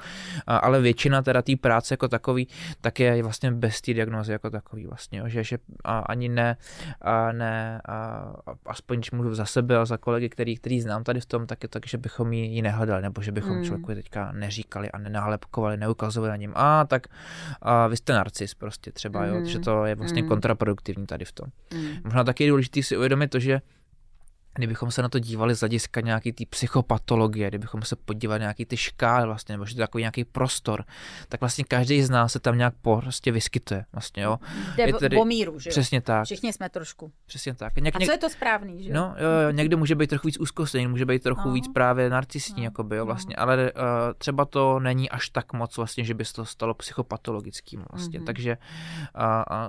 A, ale většina teda té práce jako takový, tak je vlastně bez té diagnózy jako takový vlastně, že, že a, ani ne, a, ne a, aspoň můžu za sebe a za kolegy, který, který znám tady v tom tom, tak je tak, že bychom ji, ji nehledali, nebo že bychom mm. člověku teďka neříkali a nenálepkovali, neukazovali na něm, a tak a vy jste narcis prostě třeba, mm. jo, hmm. že to je vlastně mm. kontraproduktivní tady v tom. Mm. Možná taky je důležité si uvědomit to, že kdybychom se na to dívali z hlediska nějaký ty psychopatologie, kdybychom se podívali nějaký ty škály vlastně, nebo že to je takový nějaký prostor, tak vlastně každý z nás se tam nějak prostě vyskytuje vlastně, jo. Jde je tady, po míru, že Přesně tak. Všichni jsme trošku. Přesně tak. Něk, A co je to správný, že No, jo, jo, někdo může být trochu víc úzkostný, může být trochu no. víc právě narcistní, no. jakoby, jo, no. vlastně, ale uh, třeba to není až tak moc vlastně, že by se to stalo psychopatologickým vlastně, mm-hmm. takže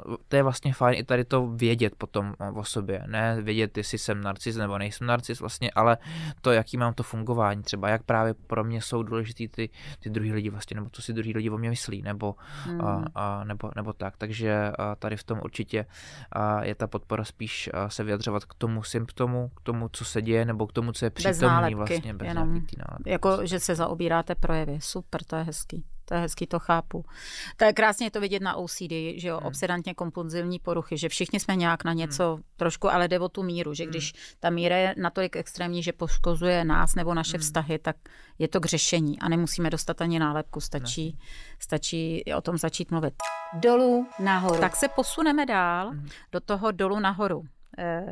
uh, to je vlastně fajn i tady to vědět potom o sobě, ne vědět, jestli jsem narcis nebo nejsem narcis vlastně, ale to, jaký mám to fungování, třeba jak právě pro mě jsou důležitý ty, ty druhý lidi vlastně, nebo co si druhý lidi o mě myslí, nebo, hmm. a, a, nebo, nebo tak. Takže a tady v tom určitě a je ta podpora spíš a se vyjadřovat k tomu symptomu, k tomu, co se děje, nebo k tomu, co je přítomný bez nálepky, vlastně, bez jenom, nálepky. Jako, že se zaobíráte projevy. Super, to je hezký to je hezký, to chápu. To je krásně to vidět na OCD, že jo, hmm. obsedantně kompulzivní poruchy, že všichni jsme nějak na něco hmm. trošku, ale jde o tu míru, že hmm. když ta míra je natolik extrémní, že poškozuje nás nebo naše hmm. vztahy, tak je to k řešení a nemusíme dostat ani nálepku, stačí, ne. stačí o tom začít mluvit. Dolů nahoru. Tak se posuneme dál hmm. do toho dolů nahoru. Eh,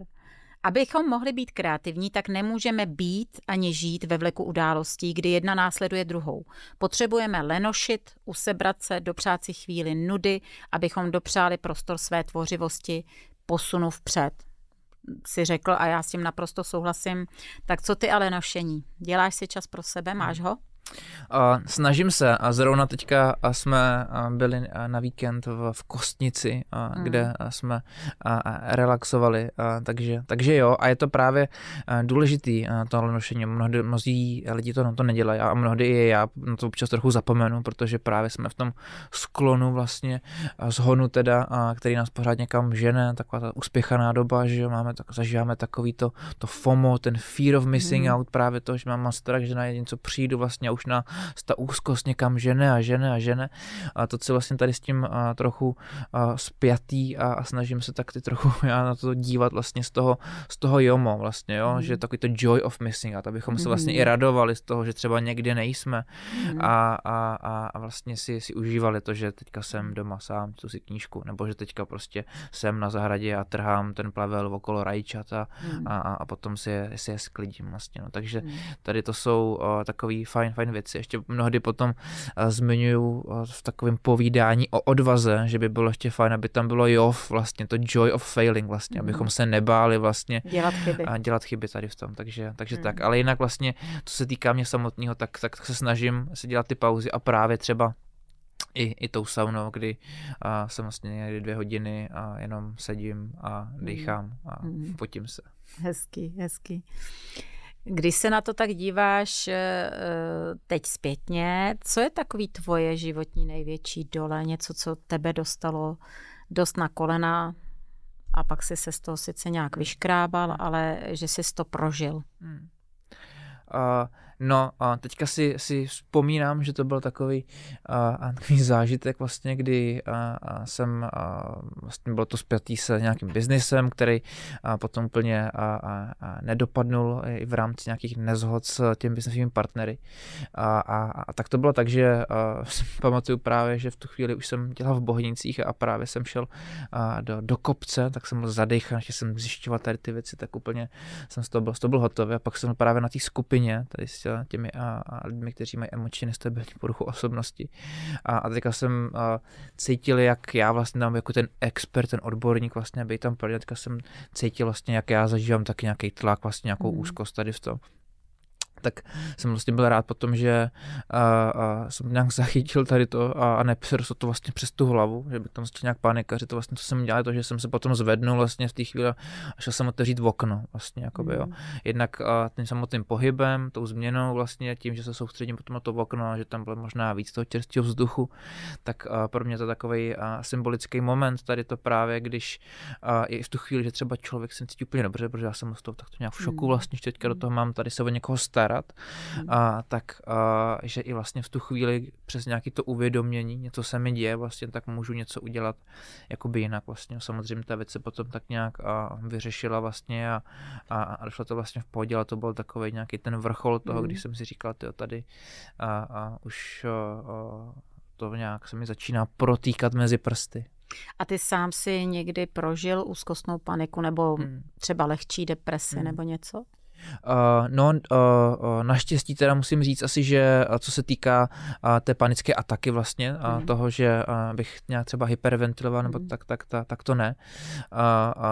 Abychom mohli být kreativní, tak nemůžeme být ani žít ve vleku událostí, kdy jedna následuje druhou. Potřebujeme lenošit, usebrat se, dopřát si chvíli nudy, abychom dopřáli prostor své tvořivosti, posunu vpřed si řekl a já s tím naprosto souhlasím. Tak co ty ale nošení? Děláš si čas pro sebe? Máš ho? snažím se a zrovna teďka jsme byli na víkend v, v Kostnici, mm. kde jsme relaxovali, takže, takže jo a je to právě důležitý tohle nošení, mnohdy, mnozí lidi to na to nedělají a mnohdy i já na to občas trochu zapomenu, protože právě jsme v tom sklonu vlastně zhonu teda, a který nás pořád někam žene, taková ta uspěchaná doba, že máme tak, zažíváme takový to, to FOMO, ten fear of missing mm. out, právě to, že mám strach, že na něco přijdu vlastně už na ta úzkost někam žene a žene a žene. A to, co vlastně tady s tím a, trochu a, spjatý a, a snažím se tak ty trochu *laughs* já na to dívat vlastně z toho, z toho jomo vlastně, jo, mm. že takový to joy of missing a abychom mm. se vlastně i mhm. radovali z toho, že třeba někde nejsme mm. a, a, a vlastně si, si užívali to, že teďka jsem mhm. doma sám, tu si knížku, nebo že teďka prostě jsem na zahradě a trhám ten plavel okolo rajčat a, mm. a, a potom si je, si je sklidím vlastně, no. takže mm. tady to jsou o, takový fajn, fajn fajn věci. Ještě mnohdy potom eh, zmiňuju eh, v takovém povídání o odvaze, že by bylo ještě fajn, aby tam bylo jov, vlastně to joy of failing, vlastně, mhm. abychom se nebáli vlastně dělat chyby, a eh, dělat chyby tady v tom. Takže, takže mm. tak. Ale jinak vlastně, co se týká mě samotného, tak, tak se snažím si dělat ty pauzy a právě třeba i, i tou saunou, kdy a jsem vlastně někdy dvě hodiny a jenom sedím a mhm. dýchám a mm. potím se. Hezký, hezký. Když se na to tak díváš eh, eh, teď zpětně, co je takový tvoje životní největší dole, něco, co tebe dostalo dost na kolena a pak jsi se z toho sice nějak vyškrábal, ale že jsi to prožil? Hmm. Uh, No a teďka si, si vzpomínám, že to byl takový, uh, takový zážitek vlastně, kdy uh, jsem, uh, vlastně bylo to zpětý se nějakým biznisem, který uh, potom úplně uh, uh, nedopadnul i v rámci nějakých nezhod s těmi biznesovými partnery. Uh, a, a tak to bylo tak, že uh, *laughs* pamatuju právě, že v tu chvíli už jsem dělal v Bohnicích a právě jsem šel uh, do, do kopce, tak jsem byl zadechán, že jsem zjišťoval tady ty věci, tak úplně jsem z toho byl, z toho byl hotový. A pak jsem právě na té skupině, tady a těmi a, a lidmi, kteří mají emoční nestabilní poruchu osobnosti. A, a teďka jsem a, cítil, jak já vlastně tam jako ten expert, ten odborník vlastně byl tam pro teďka jsem cítil vlastně, jak já zažívám taky nějaký tlak, vlastně nějakou mm. úzkost tady v tom tak jsem vlastně byl rád potom, že a, a jsem nějak zachytil tady to a, a nepřerostlo to vlastně přes tu hlavu, že by tam vlastně nějak panikaři, to vlastně, co jsem dělal, to, že jsem se potom zvednul vlastně v té chvíli a šel jsem otevřít v okno vlastně, jakoby, jo. Hmm. Jednak a, tím samotným pohybem, tou změnou vlastně, tím, že se soustředím potom na to v okno a že tam bylo možná víc toho čerstvého vzduchu, tak a, pro mě to takový a, symbolický moment tady to právě, když a, i v tu chvíli, že třeba člověk se cítí úplně dobře, protože já jsem z toho takto nějak v šoku hmm. vlastně, že teďka do toho mám, tady se o někoho stát, starat, mhm. a, tak a, že i vlastně v tu chvíli přes nějaký to uvědomění, něco se mi děje, vlastně tak můžu něco udělat jakoby jinak vlastně. Samozřejmě ta věc se potom tak nějak a, vyřešila vlastně a, a, a došlo to vlastně v pohodě, ale to byl takový nějaký ten vrchol toho, mm. když mhm. jsem si říkal, ty tady a, a už a, a, to nějak se mi začíná protýkat mezi prsty. A ty sám si někdy prožil úzkostnou paniku nebo hmm. třeba lehčí depresi hmm. nebo něco? Uh, no, uh, naštěstí teda musím říct asi, že co se týká té panické ataky vlastně mm. a toho, že bych nějak třeba hyperventiloval nebo mm. tak, tak, tak, tak to ne. Uh,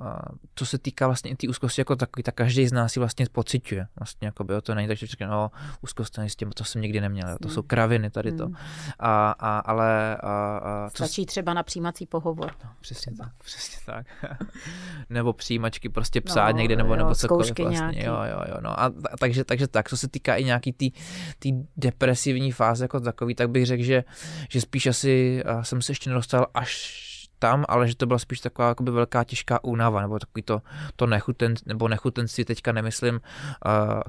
uh, uh, co se týká vlastně i té úzkosti jako takový, tak každý z nás si vlastně pociťuje. Vlastně jako by to není tak, že říká, no, úzkost s tím, to jsem nikdy neměl, to jsou kraviny tady to. Mm. A, a, ale... uh, Stačí co... třeba na přijímací pohovor. No, přesně třeba. tak, *laughs* přesně tak. nebo přijímačky prostě no, psát no, někde nebo, jo, nebo cokoliv. Zkoušky vlastně nějaký. Jo, jo, jo, no. A, takže, takže tak, co se týká i nějaký tý, tý depresivní fáze jako takový, tak bych řekl, že, že spíš asi jsem se ještě nedostal až tam, ale že to byla spíš taková jakoby velká těžká únava, nebo takový to, to nechuten, nebo nechutenství, teďka nemyslím uh,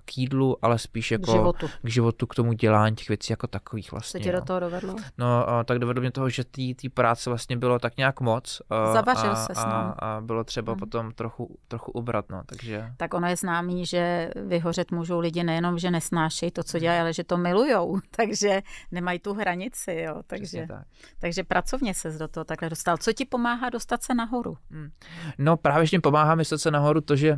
k jídlu, ale spíš jako k životu. k životu, k tomu dělání těch věcí jako takových vlastně. Co tě no. do toho dovedlo? No, uh, tak dovedlo mě toho, že té práce vlastně bylo tak nějak moc. Uh, Zavařil a, se a, no. a bylo třeba hmm. potom trochu, trochu ubrat, no, takže. Tak ono je známý, že vyhořet můžou lidi nejenom, že nesnášejí to, co mhm. dělají, ale že to milujou, *laughs* takže nemají tu hranici, jo, takže, tak. takže pracovně se do toho takhle dostal. Co tě ti pomáhá dostat se nahoru? Hmm. No právě, že mi pomáhá dostat se nahoru to, že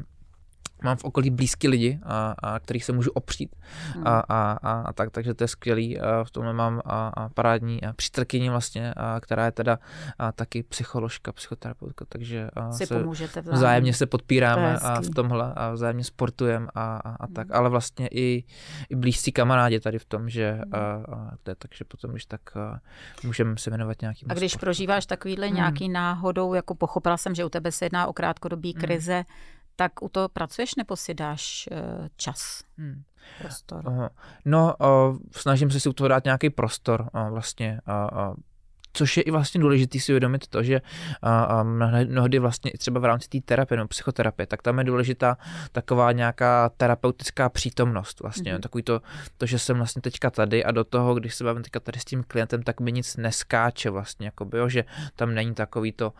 mám v okolí blízky lidi, a, a kterých se můžu opřít. A, hmm. a, a, a tak, takže to je skvělý. A v tomhle mám a, a parádní a přítrkyni vlastně, a, která je teda a taky psycholožka, psychoterapeutka, takže a si se pomůžete vzájemně. vzájemně se podpíráme a v tomhle a vzájemně sportujeme a, a, a tak, hmm. ale vlastně i, i blízcí kamarádi tady v tom, že a, hmm. a, to je tak, že potom, když tak můžeme se věnovat nějakým A když sportu. prožíváš takovýhle hmm. nějaký náhodou, jako pochopila jsem, že u tebe se jedná o krátkodobý hmm. krize, tak u toho pracuješ nebo si dáš eh, čas? Hmm. Prostor. Aha. No, uh, snažím se si u toho dát nějaký prostor uh, vlastně. Uh, uh Což je i vlastně důležité si uvědomit to, že mnohdy vlastně i třeba v rámci té terapie nebo psychoterapie, tak tam je důležitá taková nějaká terapeutická přítomnost vlastně. Mm-hmm. Takový to, to, že jsem vlastně teďka tady a do toho, když se bavím teďka tady s tím klientem, tak mi nic neskáče vlastně, by, jo, že tam není takový to,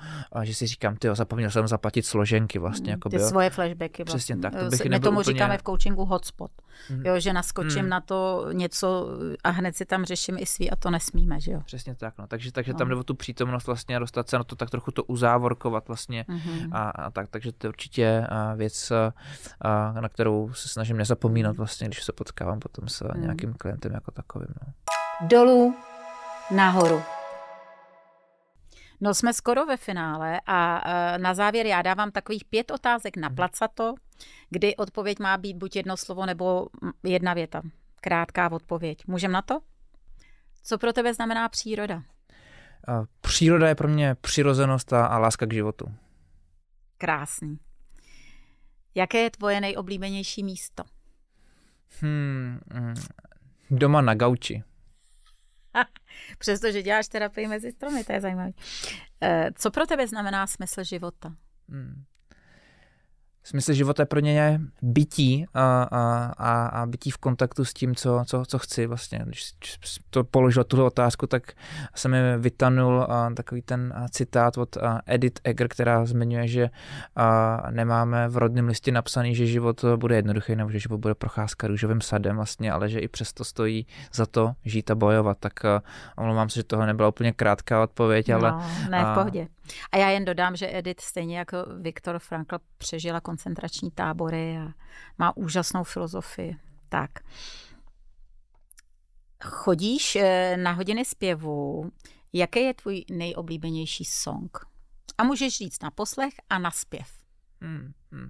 že si říkám, ty zapomněl jsem zaplatit složenky vlastně. Mm, jakoby, ty svoje flashbacky vlastně. Přesně tak. To eh, bych My tomu úplně... říkáme v coachingu hotspot, mm-hmm. jo, že naskočím mm. na to něco a hned si tam řeším i svý a to nesmíme, že jo. Přesně tak, no. Takže tak takže tam no. jde o tu přítomnost vlastně a dostat se na to tak trochu to uzávorkovat vlastně. Mm-hmm. A, a tak, takže to je určitě věc, a, na kterou se snažím nezapomínat vlastně, když se potkávám potom s mm. nějakým klientem jako takovým. No. Dolů, nahoru. No jsme skoro ve finále a na závěr já dávám takových pět otázek na mhm. placato, kdy odpověď má být buď jedno slovo nebo jedna věta. Krátká odpověď. Můžem na to? Co pro tebe znamená příroda? Příroda je pro mě přirozenost a, a láska k životu. Krásný. Jaké je tvoje nejoblíbenější místo? Hmm, mm, doma na gauči. *laughs* Přestože děláš terapii mezi stromy, to je zajímavé. Eh, co pro tebe znamená smysl života? Hmm. Smysl života je pro ně bytí a, a, a, a bytí v kontaktu s tím, co, co, co chci vlastně. Když to položil tuhle otázku, tak jsem mi vytanul a takový ten citát od Edith Egger, která zmiňuje, že a nemáme v rodném listě napsaný, že život bude jednoduchý nebo že život bude procházka růžovým sadem vlastně, ale že i přesto stojí za to žít a bojovat. Tak omlouvám se, že toho nebyla úplně krátká odpověď, no, ale... ne, v pohodě. A, a já jen dodám, že Edith stejně jako Viktor Frankl přežila koncentrační tábory a má úžasnou filozofii. Tak. Chodíš eh, na hodiny zpěvu. Jaký je tvůj nejoblíbenější song? A můžeš říct na poslech a na zpěv. Hmm, hmm.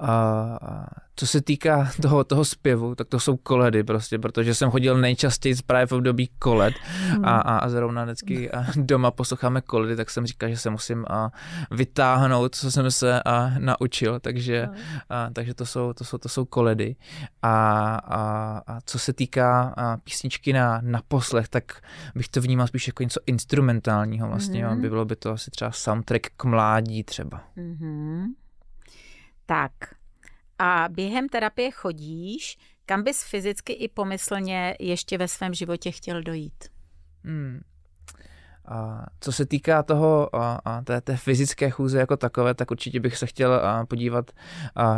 A co se týká toho, toho zpěvu, tak to jsou koledy prostě, protože jsem chodil nejčastěji právě v období koled a, hmm. a, a zrovna vždycky doma posloucháme koledy, tak jsem říkal, že se musím a, vytáhnout, co jsem se a, naučil, takže, no. a, takže to, jsou, to, jsou, to jsou koledy. A, a, a co se týká a, písničky na, na poslech, tak bych to vnímal spíš jako něco instrumentálního vlastně, mm-hmm. by bylo by to asi třeba soundtrack k mládí třeba. Mm-hmm. Tak a během terapie chodíš, kam bys fyzicky i pomyslně ještě ve svém životě chtěl dojít? Hmm. Co se týká toho, té, té fyzické chůze jako takové, tak určitě bych se chtěl podívat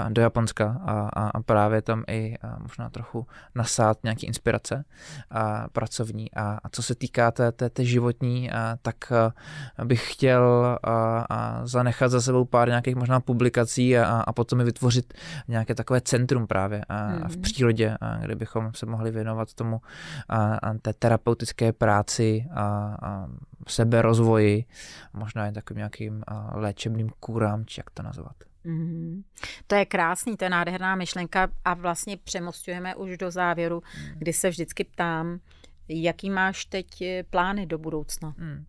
do Japonska a, a právě tam i možná trochu nasát nějaké inspirace a pracovní. A co se týká té, té, té životní, tak bych chtěl zanechat za sebou pár nějakých možná publikací a, a potom vytvořit nějaké takové centrum právě v mhm. přírodě, kde bychom se mohli věnovat tomu a té terapeutické práci a, a seberozvoji, možná jen takovým nějakým léčebným kůrám, či jak to nazvat. Mm-hmm. To je krásný, to je nádherná myšlenka a vlastně přemostujeme už do závěru, mm. kdy se vždycky ptám, jaký máš teď eh, plány do budoucna? Mm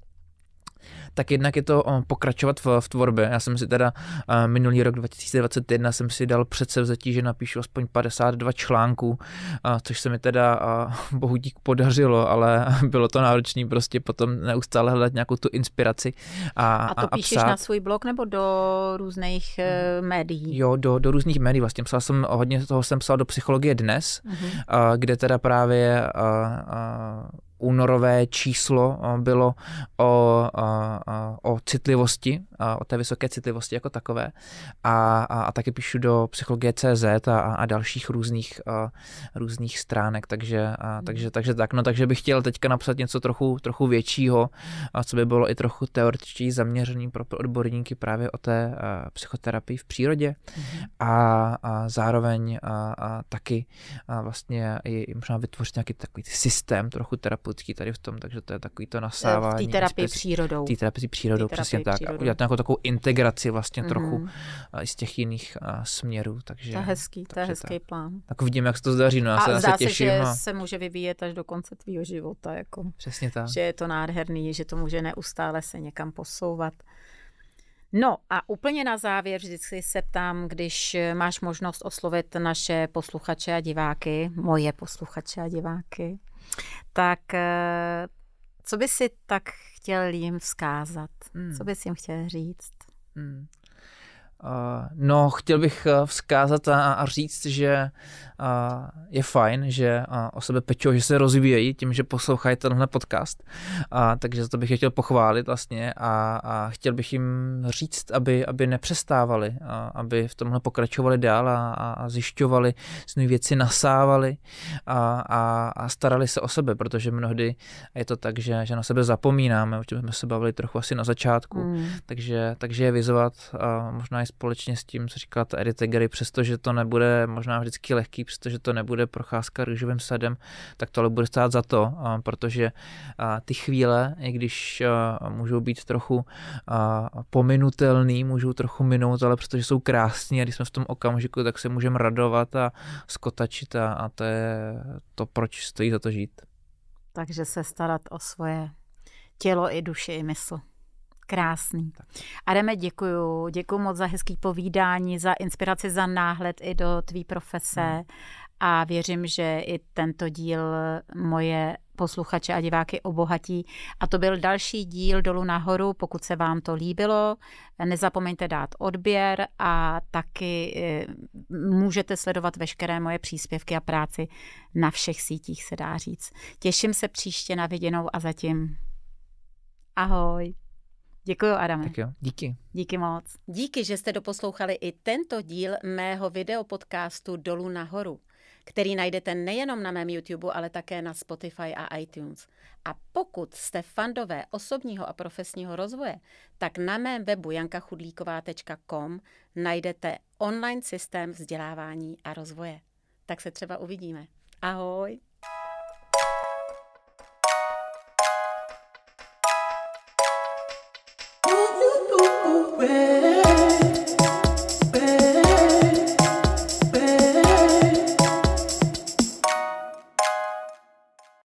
tak jednak je to eh, pokračovat v, v tvorbě. Já jsem si teda eh, minulý rok 2021 jsem si dal přece vzetí, že napíšu aspoň 52 článků, eh, což se mi teda bohu dík podařilo, ale *laughs* bylo to náročné prostě potom neustále hledat nějakou tu inspiraci. A, a to a, a píšeš psát. na svůj blog nebo do různých médií? Jo, do, do různých médií vlastně. Psal jsem, hodně toho jsem psal do Psychologie dnes, hmm. kde teda právě a, a, únorové číslo eh, bylo o, o, o citlivosti, o té vysoké citlivosti jako takové. A, a, a taky píšu do psychologie CZ a, a dalších různých, a, eh, různých stránek, takže, a, hmm. takže, takže tak. No, takže bych chtěl teďka napsat něco trochu, trochu většího, a co by bylo i trochu teoretičtí zaměřený pro odborníky právě o té a, eh, psychoterapii v přírodě mm-hmm. a, a zároveň a, a taky a vlastně i možná vytvořit nějaký takový systém trochu terapeutický terapeutický tady v tom, takže to je takový to eh, nasávání. Prostě té terapii spíš, přírodou. Té terapii přírodou, tý přesně přírodou. tak. A udělat nějakou takovou integraci vlastně mm-hmm. trochu eh, z těch jiných a, eh, směrů. Takže, to je hezký, takže to je hezký tak. plán. Tak vidím, jak se to zdaří, no já a se, zdá se těším. že a... se může vyvíjet až do konce tvýho života. Jako, přesně tak. Že je to nádherný, že to může neustále se někam posouvat. No a úplně na závěr vždycky se ptám, když máš možnost oslovit naše posluchače a diváky, moje posluchače a diváky, tak eh, co by si tak chtěl jim vzkázat? Hmm. Co bys jim chtěl říct? Hmm. Eh, no, chtěl bych eh, vzkázat a, říct, že eh, je fajn, že o sebe pečou, že se rozvíjejí tím, že poslouchají tenhle podcast. A, takže za to bych je chtěl pochválit vlastně a, a chtěl bych jim říct, aby, aby nepřestávali, a, aby v tomhle pokračovali dál a, a zjišťovali, své věci nasávali a, a, a starali se o sebe, protože mnohdy je to tak, že, že na sebe zapomínáme, o čem jsme se bavili trochu asi na začátku. Mm. Takže, takže je vyzvat a možná i společně s tím, co říká ta Edith Gary, přestože to nebude možná vždycky lehký, přestože to nebude procházka růžovým sadem, tak to ale bude stát za to, protože ty chvíle, i když můžou být trochu pominutelný, můžou trochu minout, ale protože jsou krásní a když jsme v tom okamžiku, tak se můžeme radovat a skotačit a, a to je to, proč stojí za to žít. Takže se starat o svoje tělo i duši i mysl. Krásný. Tak. Adame, děkuju. Děkuju moc za hezký povídání, za inspiraci, za náhled i do tvý profese. Hmm. A věřím, že i tento díl moje posluchače a diváky obohatí. A to byl další díl dolu nahoru. Pokud se vám to líbilo, nezapomeňte dát odběr a taky eh, můžete sledovat veškeré moje příspěvky a práci na všech sítích, se dá říct. Těším se příště na viděnou a zatím. Ahoj. Děkuji, Adame. Tak jo, díky. Díky moc. Díky, že jste doposlouchali i tento díl mého videopodcastu Dolů nahoru, který najdete nejenom na mém YouTube, ale také na Spotify a iTunes. A pokud jste fandové osobního a profesního rozvoje, tak na mém webu jankachudlíková.com najdete online systém vzdělávání a rozvoje. Tak se třeba uvidíme. Ahoj!